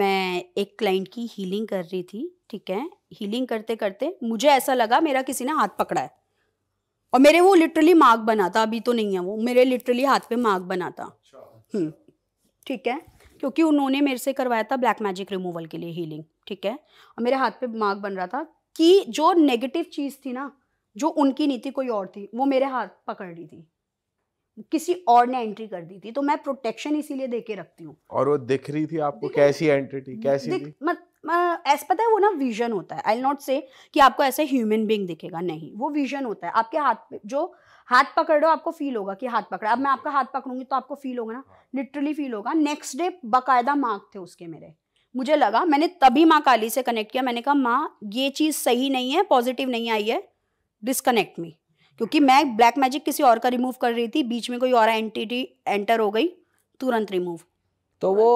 मैं एक क्लाइंट की हीलिंग कर रही थी ठीक है हीलिंग करते करते मुझे ऐसा लगा मेरा किसी ने हाथ पकड़ा है और मेरे वो लिटरली मार्क बना था अभी तो नहीं है वो मेरे लिटरली हाथ पे मार्क बना था हम्म, ठीक है क्योंकि उन्होंने मेरे से करवाया था ब्लैक मैजिक रिमूवल के लिए हीलिंग ठीक है और मेरे हाथ पे मार्क बन रहा था कि जो नेगेटिव चीज़ थी ना जो उनकी नीति कोई और थी वो मेरे हाथ पकड़ ली थी किसी और ने एंट्री कर दी थी तो मैं प्रोटेक्शन इसीलिए देके रखती हूँ और वो दिख रही थी आपको कैसी एंट्री थी कैसी दिख, मत ऐस पता है वो ना विजन होता है आई नॉट से कि आपको ऐसे ह्यूमन बींग दिखेगा नहीं वो विजन होता है आपके हाथ पे जो हाथ पकड़ दो आपको फील होगा कि हाथ पकड़ा अब मैं आपका हाथ पकड़ूंगी तो आपको फील होगा ना लिटरली हाँ। फील होगा नेक्स्ट डे बाकायदा मार्क थे उसके मेरे मुझे लगा मैंने तभी माँ काली से कनेक्ट किया मैंने कहा माँ ये चीज़ सही नहीं है पॉजिटिव नहीं आई है डिसकनेक्ट मी क्योंकि मैं ब्लैक मैजिक किसी और का रिमूव कर रही थी बीच में कोई और एंटिटी एंटर हो गई तुरंत रिमूव तो वो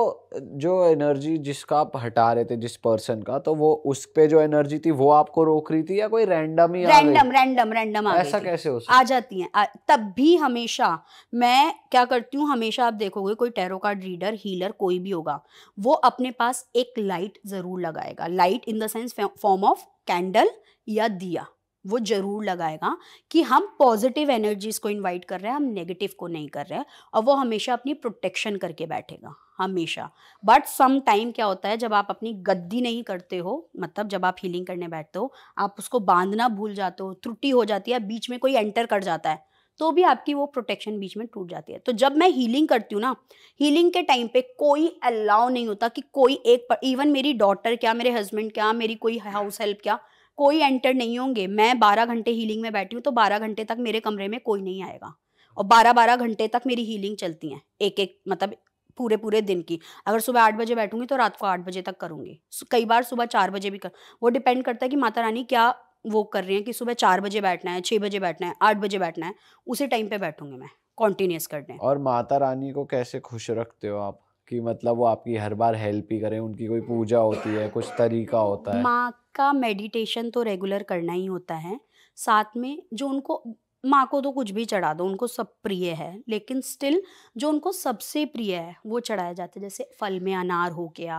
जो एनर्जी जिसका आप हटा रहे थे जिस पर्सन का तो वो उस पे जो एनर्जी थी वो आपको रोक रही थी या कोई रैंडम ही रैंडम रैंडम रैंडम आ ऐसा कैसे हो आ जाती है तब भी हमेशा मैं क्या करती हूँ हमेशा आप देखोगे कोई टेरो कार्ड रीडर हीलर कोई भी होगा वो अपने पास एक लाइट जरूर लगाएगा light in the sense form of candle या दिया वो जरूर लगाएगा कि हम पॉजिटिव एनर्जीज को इनवाइट कर रहे हैं हम नेगेटिव को नहीं कर रहे हैं और वो हमेशा अपनी प्रोटेक्शन करके बैठेगा हमेशा बट सम टाइम क्या होता है जब आप अपनी गद्दी नहीं करते हो मतलब जब आप हीलिंग करने बैठते हो आप उसको बांधना भूल जाते हो त्रुटि हो जाती है बीच में कोई एंटर कर जाता है तो भी आपकी वो प्रोटेक्शन बीच में टूट जाती है तो जब मैं हीलिंग करती हूँ ना हीलिंग के टाइम पे कोई अलाउ नहीं होता कि कोई एक पर, इवन मेरी डॉटर क्या मेरे हस्बैंड क्या मेरी कोई हाउस हेल्प क्या कोई एंटर नहीं होंगे मैं बारह घंटे हीलिंग में बैठी हूँ तो बारह घंटे तक मेरे कमरे में कोई नहीं आएगा और बारह बारह घंटे तक मेरी हीलिंग चलती है एक एक मतलब पूरे पूरे दिन की अगर सुबह आठ बजे बैठूंगी तो रात को आठ बजे तक करूंगी कई बार सुबह चार बजे भी कर वो डिपेंड करता है कि माता रानी क्या वो कर रही हैं कि सुबह चार बजे बैठना है छः बजे बैठना है आठ बजे बैठना है उसी टाइम पे बैठूंगी मैं कॉन्टिन्यूस करने और माता रानी को कैसे खुश रखते हो आप कि मतलब वो आपकी हर बार हेल्प ही करें उनकी कोई पूजा होती है कुछ तरीका होता है माँ का मेडिटेशन तो रेगुलर करना ही होता है साथ में जो उनको माँ को तो कुछ भी चढ़ा दो उनको सब प्रिय है लेकिन स्टिल जो उनको सबसे प्रिय है वो चढ़ाया जाता है जैसे फल में अनार हो गया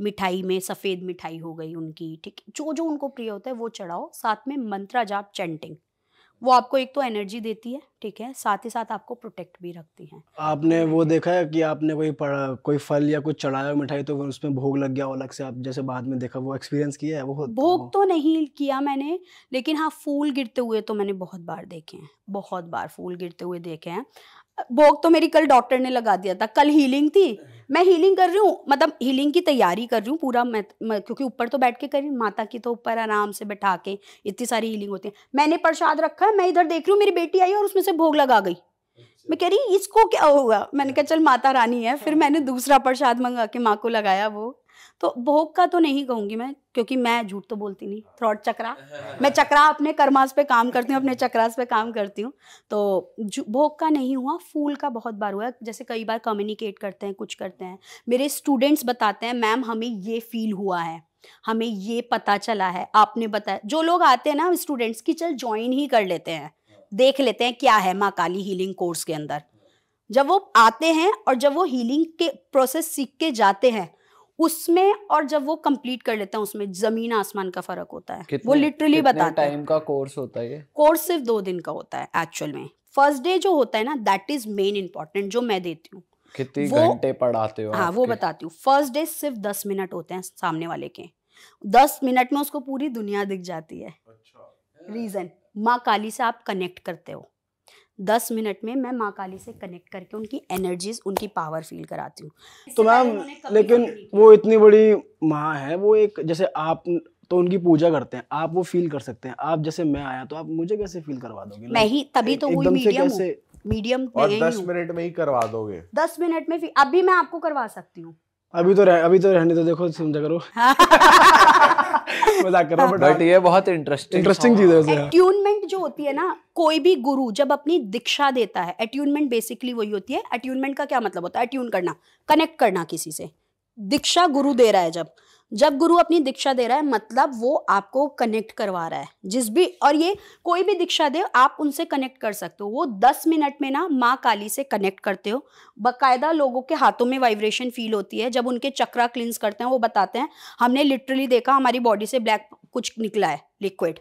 मिठाई में सफ़ेद मिठाई हो गई उनकी ठीक जो जो उनको प्रिय होता है वो चढ़ाओ साथ में मंत्रा जाप चैंटिंग वो आपको एक तो एनर्जी देती है ठीक है साथ ही साथ आपको प्रोटेक्ट भी रखती है आपने वो देखा है कि आपने कोई कोई फल या कुछ चढ़ाया मिठाई तो उसमें भोग लग गया अलग से आप जैसे बाद में देखा वो एक्सपीरियंस किया है वो भोग तो नहीं किया मैंने लेकिन हाँ फूल गिरते हुए तो मैंने बहुत बार देखे हैं बहुत बार फूल गिरते हुए देखे हैं भोग तो मेरी कल डॉक्टर ने लगा दिया था कल हीलिंग थी मैं हीलिंग कर रही हूँ मतलब हीलिंग की तैयारी कर रही हूँ पूरा मैं, मैं क्योंकि ऊपर तो बैठ के करी माता की तो ऊपर आराम से बैठा के इतनी सारी हीलिंग होती है मैंने प्रसाद रखा है मैं इधर देख रही हूँ मेरी बेटी आई और उसमें से भोग लगा गई अच्छा। मैं कह रही इसको क्या होगा मैंने कहा चल माता रानी है फिर मैंने दूसरा प्रसाद मंगा के माँ को लगाया वो तो भोग का तो नहीं कहूंगी मैं क्योंकि मैं झूठ तो बोलती नहीं थ्रॉट चक्रा मैं चक्रा अपने कर्मास पे काम करती हूँ अपने चक्रास पे काम करती हूँ तो भोग का नहीं हुआ फूल का बहुत बार हुआ जैसे कई बार कम्युनिकेट करते हैं कुछ करते हैं मेरे स्टूडेंट्स बताते हैं मैम हमें ये फील हुआ है हमें ये पता चला है आपने बताया जो लोग आते हैं ना स्टूडेंट्स की चल ज्वाइन ही कर लेते हैं देख लेते हैं क्या है माँ काली हीलिंग कोर्स के अंदर जब वो आते हैं और जब वो हीलिंग के प्रोसेस सीख के जाते हैं उसमें और जब वो कंप्लीट कर लेते हैं उसमें जमीन आसमान का फर्क होता है वो लिटरली बताते टाइम का कोर्स होता है कोर्स सिर्फ दो दिन का होता है एक्चुअल में फर्स्ट डे जो होता है ना दैट इज मेन इंपॉर्टेंट जो मैं देती हूँ घंटे पढ़ाते हो हाँ वो बताती हूँ फर्स्ट डे सिर्फ दस मिनट होते हैं सामने वाले के दस मिनट में उसको पूरी दुनिया दिख जाती है रीजन अच्छा। माँ काली से आप कनेक्ट करते हो दस मिनट में मैं माँ काली से कनेक्ट करके उनकी एनर्जीज उनकी पावर फील कराती हूँ तो मैम लेकिन वो इतनी बड़ी माँ है वो एक जैसे आप तो उनकी पूजा करते हैं आप वो फील कर सकते हैं आप जैसे मैं आया तो आप मुझे कैसे फील करवा दोगे मैं ही तभी तो वही मीडियम मीडियम और दस मिनट में ही करवा दोगे दस मिनट में अभी मैं आपको करवा सकती हूँ अभी तो अभी तो रहने तो देखो समझा करो मजाक कर रहा हूँ बट हाँ। ये बहुत इंटरेस्टिंग इंटरेस्टिंग चीज है अट्यूनमेंट हाँ। जो होती है ना कोई भी गुरु जब अपनी दीक्षा देता है अट्यूनमेंट बेसिकली वही होती है अट्यूनमेंट का क्या मतलब होता है अट्यून करना कनेक्ट करना किसी से दीक्षा गुरु दे रहा है जब जब गुरु अपनी दीक्षा दे रहा है मतलब वो आपको कनेक्ट करवा रहा है जिस भी और ये कोई भी दीक्षा दे आप उनसे कनेक्ट कर सकते हो वो दस मिनट में ना माँ काली से कनेक्ट करते हो बकायदा लोगों के हाथों में वाइब्रेशन फील होती है जब उनके चक्रा क्लींस करते हैं वो बताते हैं हमने लिटरली देखा हमारी बॉडी से ब्लैक कुछ निकला है लिक्विड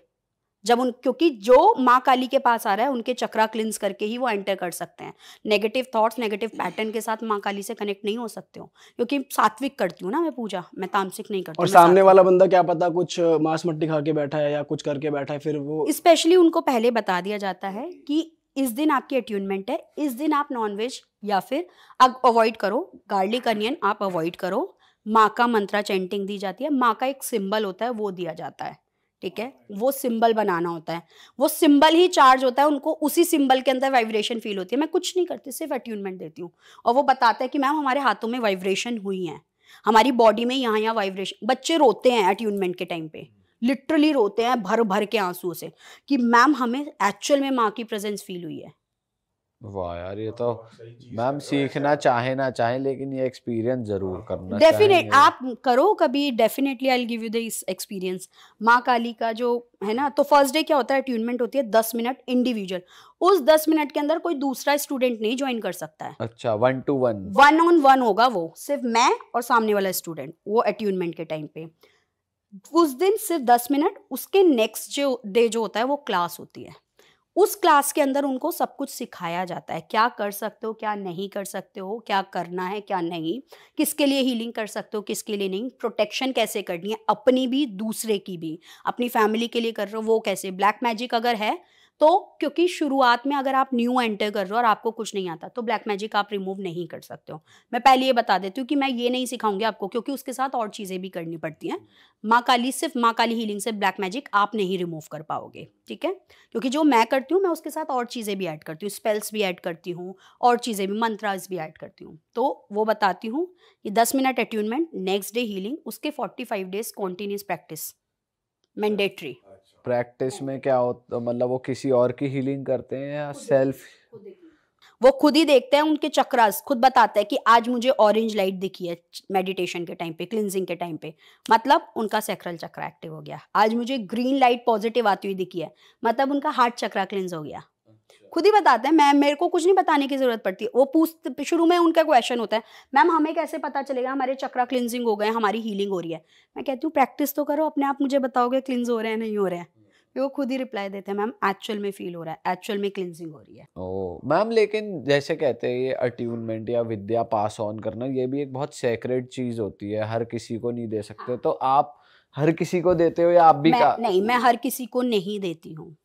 जब उन क्योंकि जो माँ काली के पास आ रहा है उनके चक्रा क्लिंस करके ही वो एंटर कर सकते हैं नेगेटिव थॉट्स नेगेटिव पैटर्न के साथ माँ काली से कनेक्ट नहीं हो सकते हो क्योंकि सात्विक करती हूँ ना मैं पूजा मैं तामसिक नहीं करती और सामने वाला बंदा क्या पता कुछ मांस मट्टी खा के बैठा है या कुछ करके बैठा है फिर वो स्पेशली उनको पहले बता दिया जाता है कि इस दिन आपकी अट्यूनमेंट है इस दिन आप नॉनवेज या फिर अब अवॉइड करो गार्लिक अनियन आप अवॉइड करो माँ का मंत्रा चैंटिंग दी जाती है माँ का एक सिंबल होता है वो दिया जाता है ठीक है हाँ, वो सिंबल बनाना होता है वो सिंबल ही चार्ज होता है उनको उसी सिंबल के अंदर वाइब्रेशन फील होती है मैं कुछ नहीं करती सिर्फ अट्यूनमेंट देती हूँ और वो बताता है कि मैम हमारे हाथों में वाइब्रेशन हुई है हमारी बॉडी में यहाँ यहाँ वाइब्रेशन बच्चे रोते हैं अट्यूनमेंट के टाइम पे लिटरली रोते हैं भर भर के आंसुओं से कि मैम हमें एक्चुअल में माँ की प्रेजेंस फील हुई है वाह यार ये हाँ, तो मैम सीखना चाहे ना चाहे लेकिन ये एक्सपीरियंस जरूर करना डेफिनेट आप करो कभी definitely I give you this experience माँ काली का जो है ना तो फर्स्ट डे क्या होता है ट्यूनमेंट होती है दस मिनट इंडिविजुअल उस दस मिनट के अंदर कोई दूसरा स्टूडेंट नहीं ज्वाइन कर सकता है अच्छा one to one one on one होगा वो सिर्फ मैं और सामने वाला स्टूडेंट वो अट्यूनमेंट के टाइम पे उस दिन सिर्फ दस मिनट उसके नेक्स्ट जो डे जो होता है वो क्लास होती है उस क्लास के अंदर उनको सब कुछ सिखाया जाता है क्या कर सकते हो क्या नहीं कर सकते हो क्या करना है क्या नहीं किसके लिए हीलिंग कर सकते हो किसके लिए नहीं प्रोटेक्शन कैसे करनी है अपनी भी दूसरे की भी अपनी फैमिली के लिए कर रहे हो वो कैसे ब्लैक मैजिक अगर है तो क्योंकि शुरुआत में अगर आप न्यू एंटर कर रहे हो और आपको कुछ नहीं आता तो ब्लैक मैजिक आप रिमूव नहीं कर सकते हो मैं पहले ये बता देती हूँ कि मैं ये नहीं सिखाऊंगी आपको क्योंकि उसके साथ और चीज़ें भी करनी पड़ती हैं माँ काली सिर्फ माँ काली हीलिंग से ब्लैक मैजिक आप नहीं रिमूव कर पाओगे ठीक है क्योंकि जो मैं करती हूँ मैं उसके साथ और चीज़ें भी ऐड करती हूँ स्पेल्स भी ऐड करती हूँ और चीज़ें भी मंत्राज भी ऐड करती हूँ तो वो बताती हूँ ये दस minute attunement next day healing उसके forty five days continuous practice mandatory practice तो में क्या होता मतलब वो किसी और की हीलिंग करते हैं या सेल्फ वो खुद ही देखते हैं उनके चक्रास खुद बताते हैं कि आज मुझे ऑरेंज लाइट दिखी है मेडिटेशन के टाइम पे क्लिनजिंग के टाइम पे मतलब उनका सेक्रल चक्र एक्टिव हो गया आज मुझे ग्रीन लाइट पॉजिटिव आती हुई दिखी है मतलब उनका हार्ट चक्रा क्लिनज हो गया खुद ही बताते हैं मैम मेरे को कुछ नहीं बताने की जरूरत पड़ती वो पूछते शुरू में उनका क्वेश्चन होता है मैम हमें कैसे पता चलेगा हमारे चक्रा क्लिनजिंग हो गए हमारी हीलिंग हो रही है मैं कहती हूँ प्रैक्टिस तो करो अपने आप मुझे बताओगे क्लिनज हो रहे हैं नहीं हो रहे हैं वो खुद ही रिप्लाई देते हैं मैम एक्चुअल में फील हो रहा है एक्चुअल में क्लिनजिंग हो रही है ओ मैम लेकिन जैसे कहते हैं ये अट्यूनमेंट या विद्या पास ऑन करना ये भी एक बहुत सेक्रेट चीज़ होती है हर किसी को नहीं दे सकते हाँ। तो आप हर किसी को देते हो या आप भी मैं, का? नहीं मैं हर किसी को नहीं देती हूँ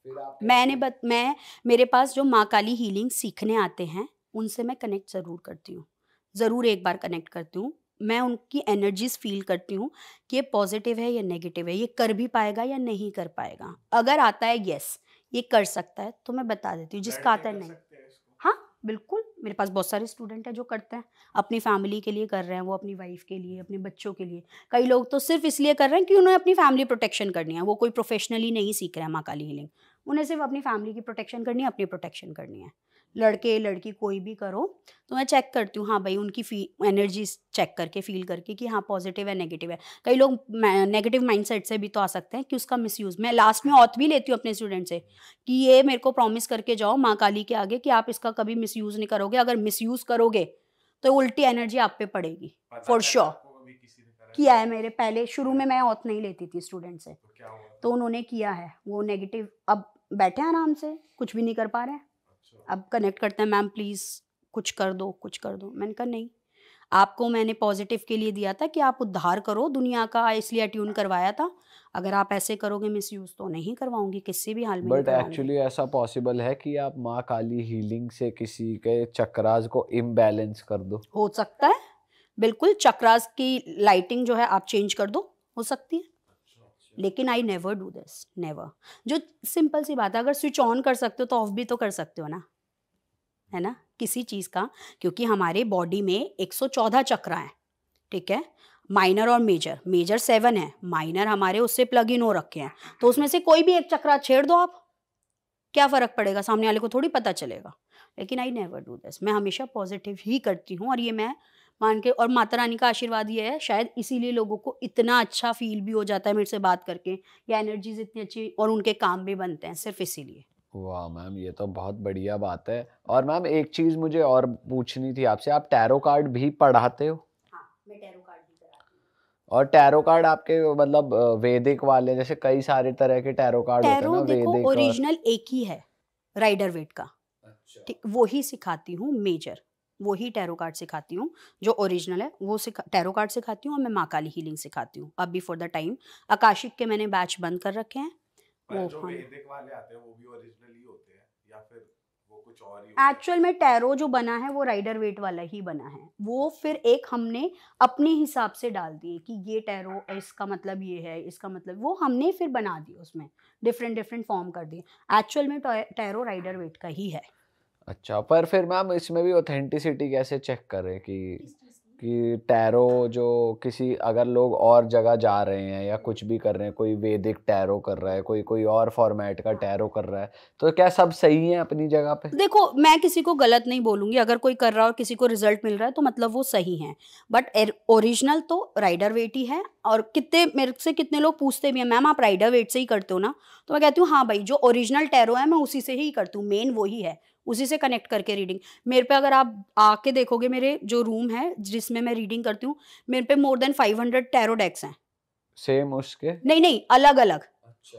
मैंने बत, मैं मेरे पास जो माँ काली हीलिंग सीखने आते हैं उनसे मैं कनेक्ट ज़रूर करती हूँ ज़रूर एक बार कनेक्ट करती हूँ मैं उनकी एनर्जीज फील करती हूँ कि ये पॉजिटिव है या नेगेटिव है ये कर भी पाएगा या नहीं कर पाएगा अगर आता है यस ये कर सकता है तो मैं बता देती हूँ जिसका आता है नहीं बिल्कुल मेरे पास बहुत सारे स्टूडेंट हैं जो करते हैं अपनी फैमिली के लिए कर रहे हैं वो अपनी वाइफ के लिए अपने बच्चों के लिए कई लोग तो सिर्फ इसलिए कर रहे हैं कि उन्हें अपनी फैमिली प्रोटेक्शन करनी है वो कोई प्रोफेशनली नहीं सीख रहे हैं माँ काली हीलिंग उन्हें सिर्फ अपनी फैमिली की प्रोटेक्शन करनी है अपनी प्रोटेक्शन करनी है लड़के लड़की कोई भी करो तो मैं चेक करती हूँ हाँ भाई उनकी फी एनर्जी चेक करके फील करके कि हाँ पॉजिटिव है नेगेटिव है कई लोग नेगेटिव माइंडसेट से भी तो आ सकते हैं कि उसका मिसयूज़ मैं लास्ट में औथ भी लेती हूँ अपने स्टूडेंट से कि ये मेरे को प्रॉमिस करके जाओ माँ काली के आगे कि आप इसका कभी मिसयूज़ नहीं करोगे अगर मिसयूज़ करोगे तो उल्टी एनर्जी आप पे पड़ेगी फॉर श्योर किया है मेरे पहले शुरू में मैं औथ नहीं लेती थी स्टूडेंट से तो, तो उन्होंने किया है वो नेगेटिव अब बैठे हैं आराम से कुछ भी नहीं कर पा रहे हैं अब कनेक्ट करते हैं मैम प्लीज़ कुछ कर दो कुछ कर दो मैंने कहा नहीं आपको मैंने पॉजिटिव के लिए दिया था कि आप उद्धार करो दुनिया का इसलिए अट्यून हाँ। करवाया था अगर आप ऐसे करोगे मिस यूज तो नहीं करवाऊंगी किसी भी हाल में बट एक्चुअली ऐसा पॉसिबल है कि आप माँ काली हीलिंग से किसी के चक्राज को इम्बैलेंस कर दो हो सकता है बिल्कुल चक्रास की लाइटिंग जो है आप चेंज कर दो हो सकती है लेकिन I never do this never जो सिंपल सी बात है अगर स्विच ऑन कर सकते हो तो ऑफ भी तो कर सकते हो ना है ना किसी चीज़ का क्योंकि हमारे बॉडी में 114 चक्र हैं ठीक है माइनर और मेजर मेजर सेवन है माइनर हमारे उससे प्लग इन हो रखे हैं तो उसमें से कोई भी एक चक्रा छेड़ दो आप क्या फ़र्क पड़ेगा सामने वाले को थोड़ी पता चलेगा लेकिन आई नेवर डू दिस मैं हमेशा पॉजिटिव ही करती हूँ और ये मैं मान के और माता रानी का आशीर्वाद ये है शायद इसीलिए लोगों को इतना अच्छा फील भी हो जाता है मेरे से बात करके या एनर्जीज इतनी अच्छी और उनके काम भी बनते हैं सिर्फ इसीलिए वाह मैम ये तो बहुत बढ़िया बात है और मैम एक चीज़ मुझे और पूछनी थी आपसे आप टैरो कार्ड भी पढ़ाते हो हाँ, और टैरो कार्ड आपके मतलब वेदिक वाले जैसे कई सारे तरह के टैरो कार्ड होते हैं ना वैदिक ओरिजिनल और... एक ही है राइडर वेट का अच्छा। ठीक वो ही सिखाती हूँ मेजर वही टैरो कार्ड सिखाती हूँ जो ओरिजिनल है वो सिखा टैरो कार्ड सिखाती हूँ और मैं माकाली हीलिंग सिखाती हूँ अब बिफोर द टाइम आकाशिक के मैंने बैच बंद कर रखे हैं वो जो हाँ। वाले आते हैं वो भी ओरिजिनल ही होते हैं या फिर एक्चुअल में टैरो जो बना है वो राइडर वेट वाला ही बना है वो फिर एक हमने अपने हिसाब से डाल दिए कि ये टैरो इसका मतलब ये है इसका मतलब वो हमने फिर बना दिया उसमें डिफरेंट डिफरेंट फॉर्म कर दिए एक्चुअल में टैरो राइडर वेट का ही है अच्छा पर फिर मैम इसमें भी ऑथेंटिसिटी कैसे चेक करें कि कि टैरो जो किसी अगर लोग और जगह जा रहे हैं या कुछ भी कर रहे हैं कोई वैदिक टैरो कर रहा है कोई कोई और फॉर्मेट का टैरो कर रहा है तो क्या सब सही है अपनी जगह पे देखो मैं किसी को गलत नहीं बोलूंगी अगर कोई कर रहा है और किसी को रिजल्ट मिल रहा है तो मतलब वो सही है बट ओरिजिनल तो राइडर वेट ही है और कितने मेरे से कितने लोग पूछते भी हैं मैम आप राइडर वेट से ही करते हो ना तो मैं कहती हूँ हाँ भाई जो ओरिजिनल टैरो है मैं उसी से ही करती हूँ मेन वही है उसी से कनेक्ट करके रीडिंग मेरे पे अगर आप आके देखोगे मेरे जो रूम है जिसमें मैं रीडिंग करती हूँ मेरे पे more than five hundred tarot decks हैं सेम उसके नहीं नहीं अलग अलग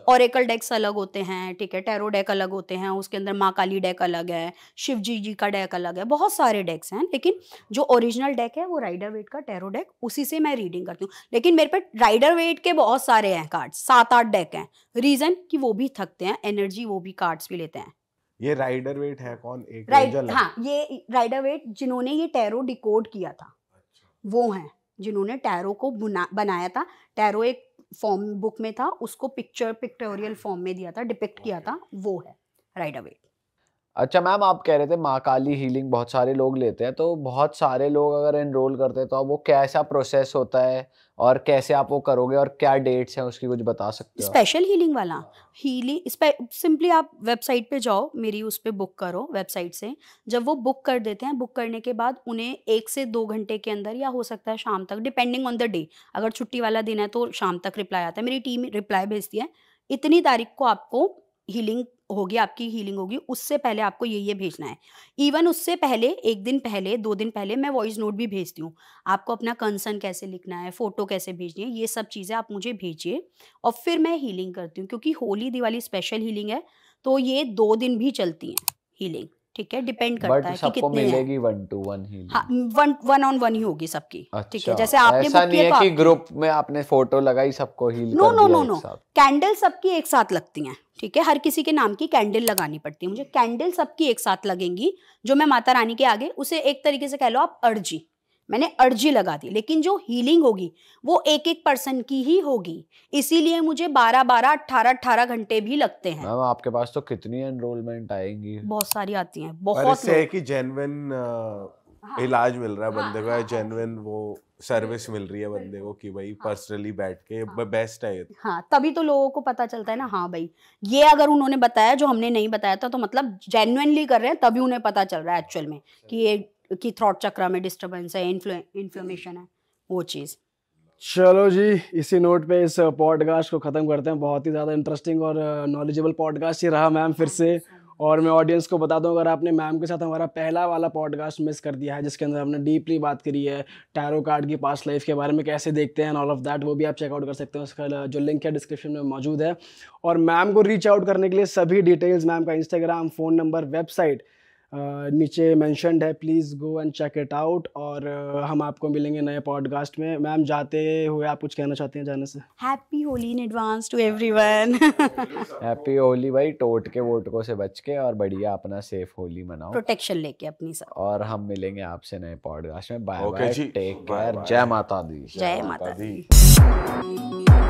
और एकल डेक्स अलग होते हैं ठीक है टेरो डेक अलग होते हैं उसके अंदर माँ काली डेक अलग है शिव जी जी का डेक अलग है बहुत सारे डेक्स हैं लेकिन जो ओरिजिनल डेक है वो राइडर वेट का टेरो डेक उसी से मैं रीडिंग करती हूँ लेकिन मेरे पे राइडर वेट के बहुत सारे हैं कार्ड्स सात आठ डेक हैं रीज़न कि वो भी थकते हैं एनर्जी वो भी कार्ड्स भी लेते हैं ये राइडर वेट है कौन एक राइडर हाँ ये राइडर वेट जिन्होंने ये टैरो डिकोड किया था अच्छा। वो हैं जिन्होंने टैरो को बुना बनाया था टैरो एक फॉर्म बुक में था उसको पिक्चर पिक्टोरियल फॉर्म में दिया था डिपिक्ट किया था वो है राइडर वेट अच्छा मैम आप कह रहे थे महाकाली हीलिंग बहुत सारे लोग लेते हैं तो बहुत सारे लोग अगर एनरोल करते हैं तो अब वो कैसा प्रोसेस होता है और कैसे आप वो करोगे और क्या डेट्स हैं उसकी कुछ बता सकते हो स्पेशल हीलिंग वाला हीलिंग सिंपली आप वेबसाइट पे जाओ मेरी उस पर बुक करो वेबसाइट से जब वो बुक कर देते हैं बुक करने के बाद उन्हें एक से दो घंटे के अंदर या हो सकता है शाम तक डिपेंडिंग ऑन द डे अगर छुट्टी वाला दिन है तो शाम तक रिप्लाई आता है मेरी टीम रिप्लाई भेजती है इतनी तारीख को आपको हीलिंग होगी आपकी हीलिंग होगी उससे पहले आपको ये ये भेजना है इवन उससे पहले एक दिन पहले दो दिन पहले मैं वॉइस नोट भी भेजती हूँ आपको अपना कंसर्न कैसे लिखना है फ़ोटो कैसे भेजनी है ये सब चीज़ें आप मुझे भेजिए और फिर मैं हीलिंग करती हूँ क्योंकि होली दिवाली स्पेशल हीलिंग है तो ये दो दिन भी चलती हैं हीलिंग ठीक है डिपेंड करता है कि कितने मिलेगी वन टू वन ही वन वन ऑन वन ही होगी सबकी अच्छा, ठीक है अच्छा, जैसे आपने ऐसा नहीं है तो कि ग्रुप में आपने फोटो लगाई सबको ही no no no no candle सबकी एक साथ लगती हैं ठीक है हर किसी के नाम की कैंडल लगानी पड़ती है मुझे कैंडल सबकी एक साथ लगेंगी जो मैं माता रानी के आगे उसे एक तरीके से कह लो आप अर्जी मैंने अर्जी लगा दी लेकिन जो हीलिंग होगी वो एक एक पर्सन की ही होगी इसीलिए मुझे बारह बारह अट्ठारह अट्ठारह घंटे भी लगते हैं मैम आपके पास तो कितनी एनरोलमेंट आएंगी बहुत सारी आती हैं बहुत है कि जेनविन हाँ। इलाज मिल रहा है हाँ, बंदे को हाँ, जेनविन वो सर्विस मिल रही है बंदे को कि भाई पर्सनली हाँ। बैठ के हाँ, बेस्ट है तो। हाँ तभी तो लोगों को पता चलता है ना हाँ भाई ये अगर उन्होंने बताया जो हमने नहीं बताया था तो मतलब जेनुअनली कर रहे हैं तभी उन्हें पता चल रहा है एक्चुअल में कि ये कि थ्रॉट चक्रा में डिस्टर्बेंस है इन्फ्लेमेशन है वो चीज़ चलो जी इसी नोट पे इस पॉडकास्ट को ख़त्म करते हैं बहुत ही ज़्यादा इंटरेस्टिंग और नॉलेजेबल पॉडकास्ट ही रहा मैम फिर से और मैं ऑडियंस को बता दूं अगर आपने मैम के साथ हमारा पहला वाला पॉडकास्ट मिस कर दिया है जिसके अंदर हमने डीपली बात करी है टैरो कार्ड की पास्ट लाइफ के बारे में कैसे देखते हैं ऑल ऑफ दैट वो भी आप चेकआउट कर सकते हैं उसका जो लिंक है डिस्क्रिप्शन में मौजूद है और मैम को रीच आउट करने के लिए सभी डिटेल्स मैम का इंस्टाग्राम फ़ोन नंबर वेबसाइट नीचे मैंशनड है please go and check it out और हम आपको मिलेंगे नए पॉडकास्ट में मैम जाते हुए आप कुछ कहना चाहते हैं जाने से happy Holi in advance to every one happy Holi भाई टोट के वोटकों से बच के और बढ़िया अपना सेफ होली मनाओ प्रोटेक्शन लेके अपनी सब और हम मिलेंगे आपसे नए पॉडकास्ट में बाय बाय टेक केयर जय माता दी जय माता दी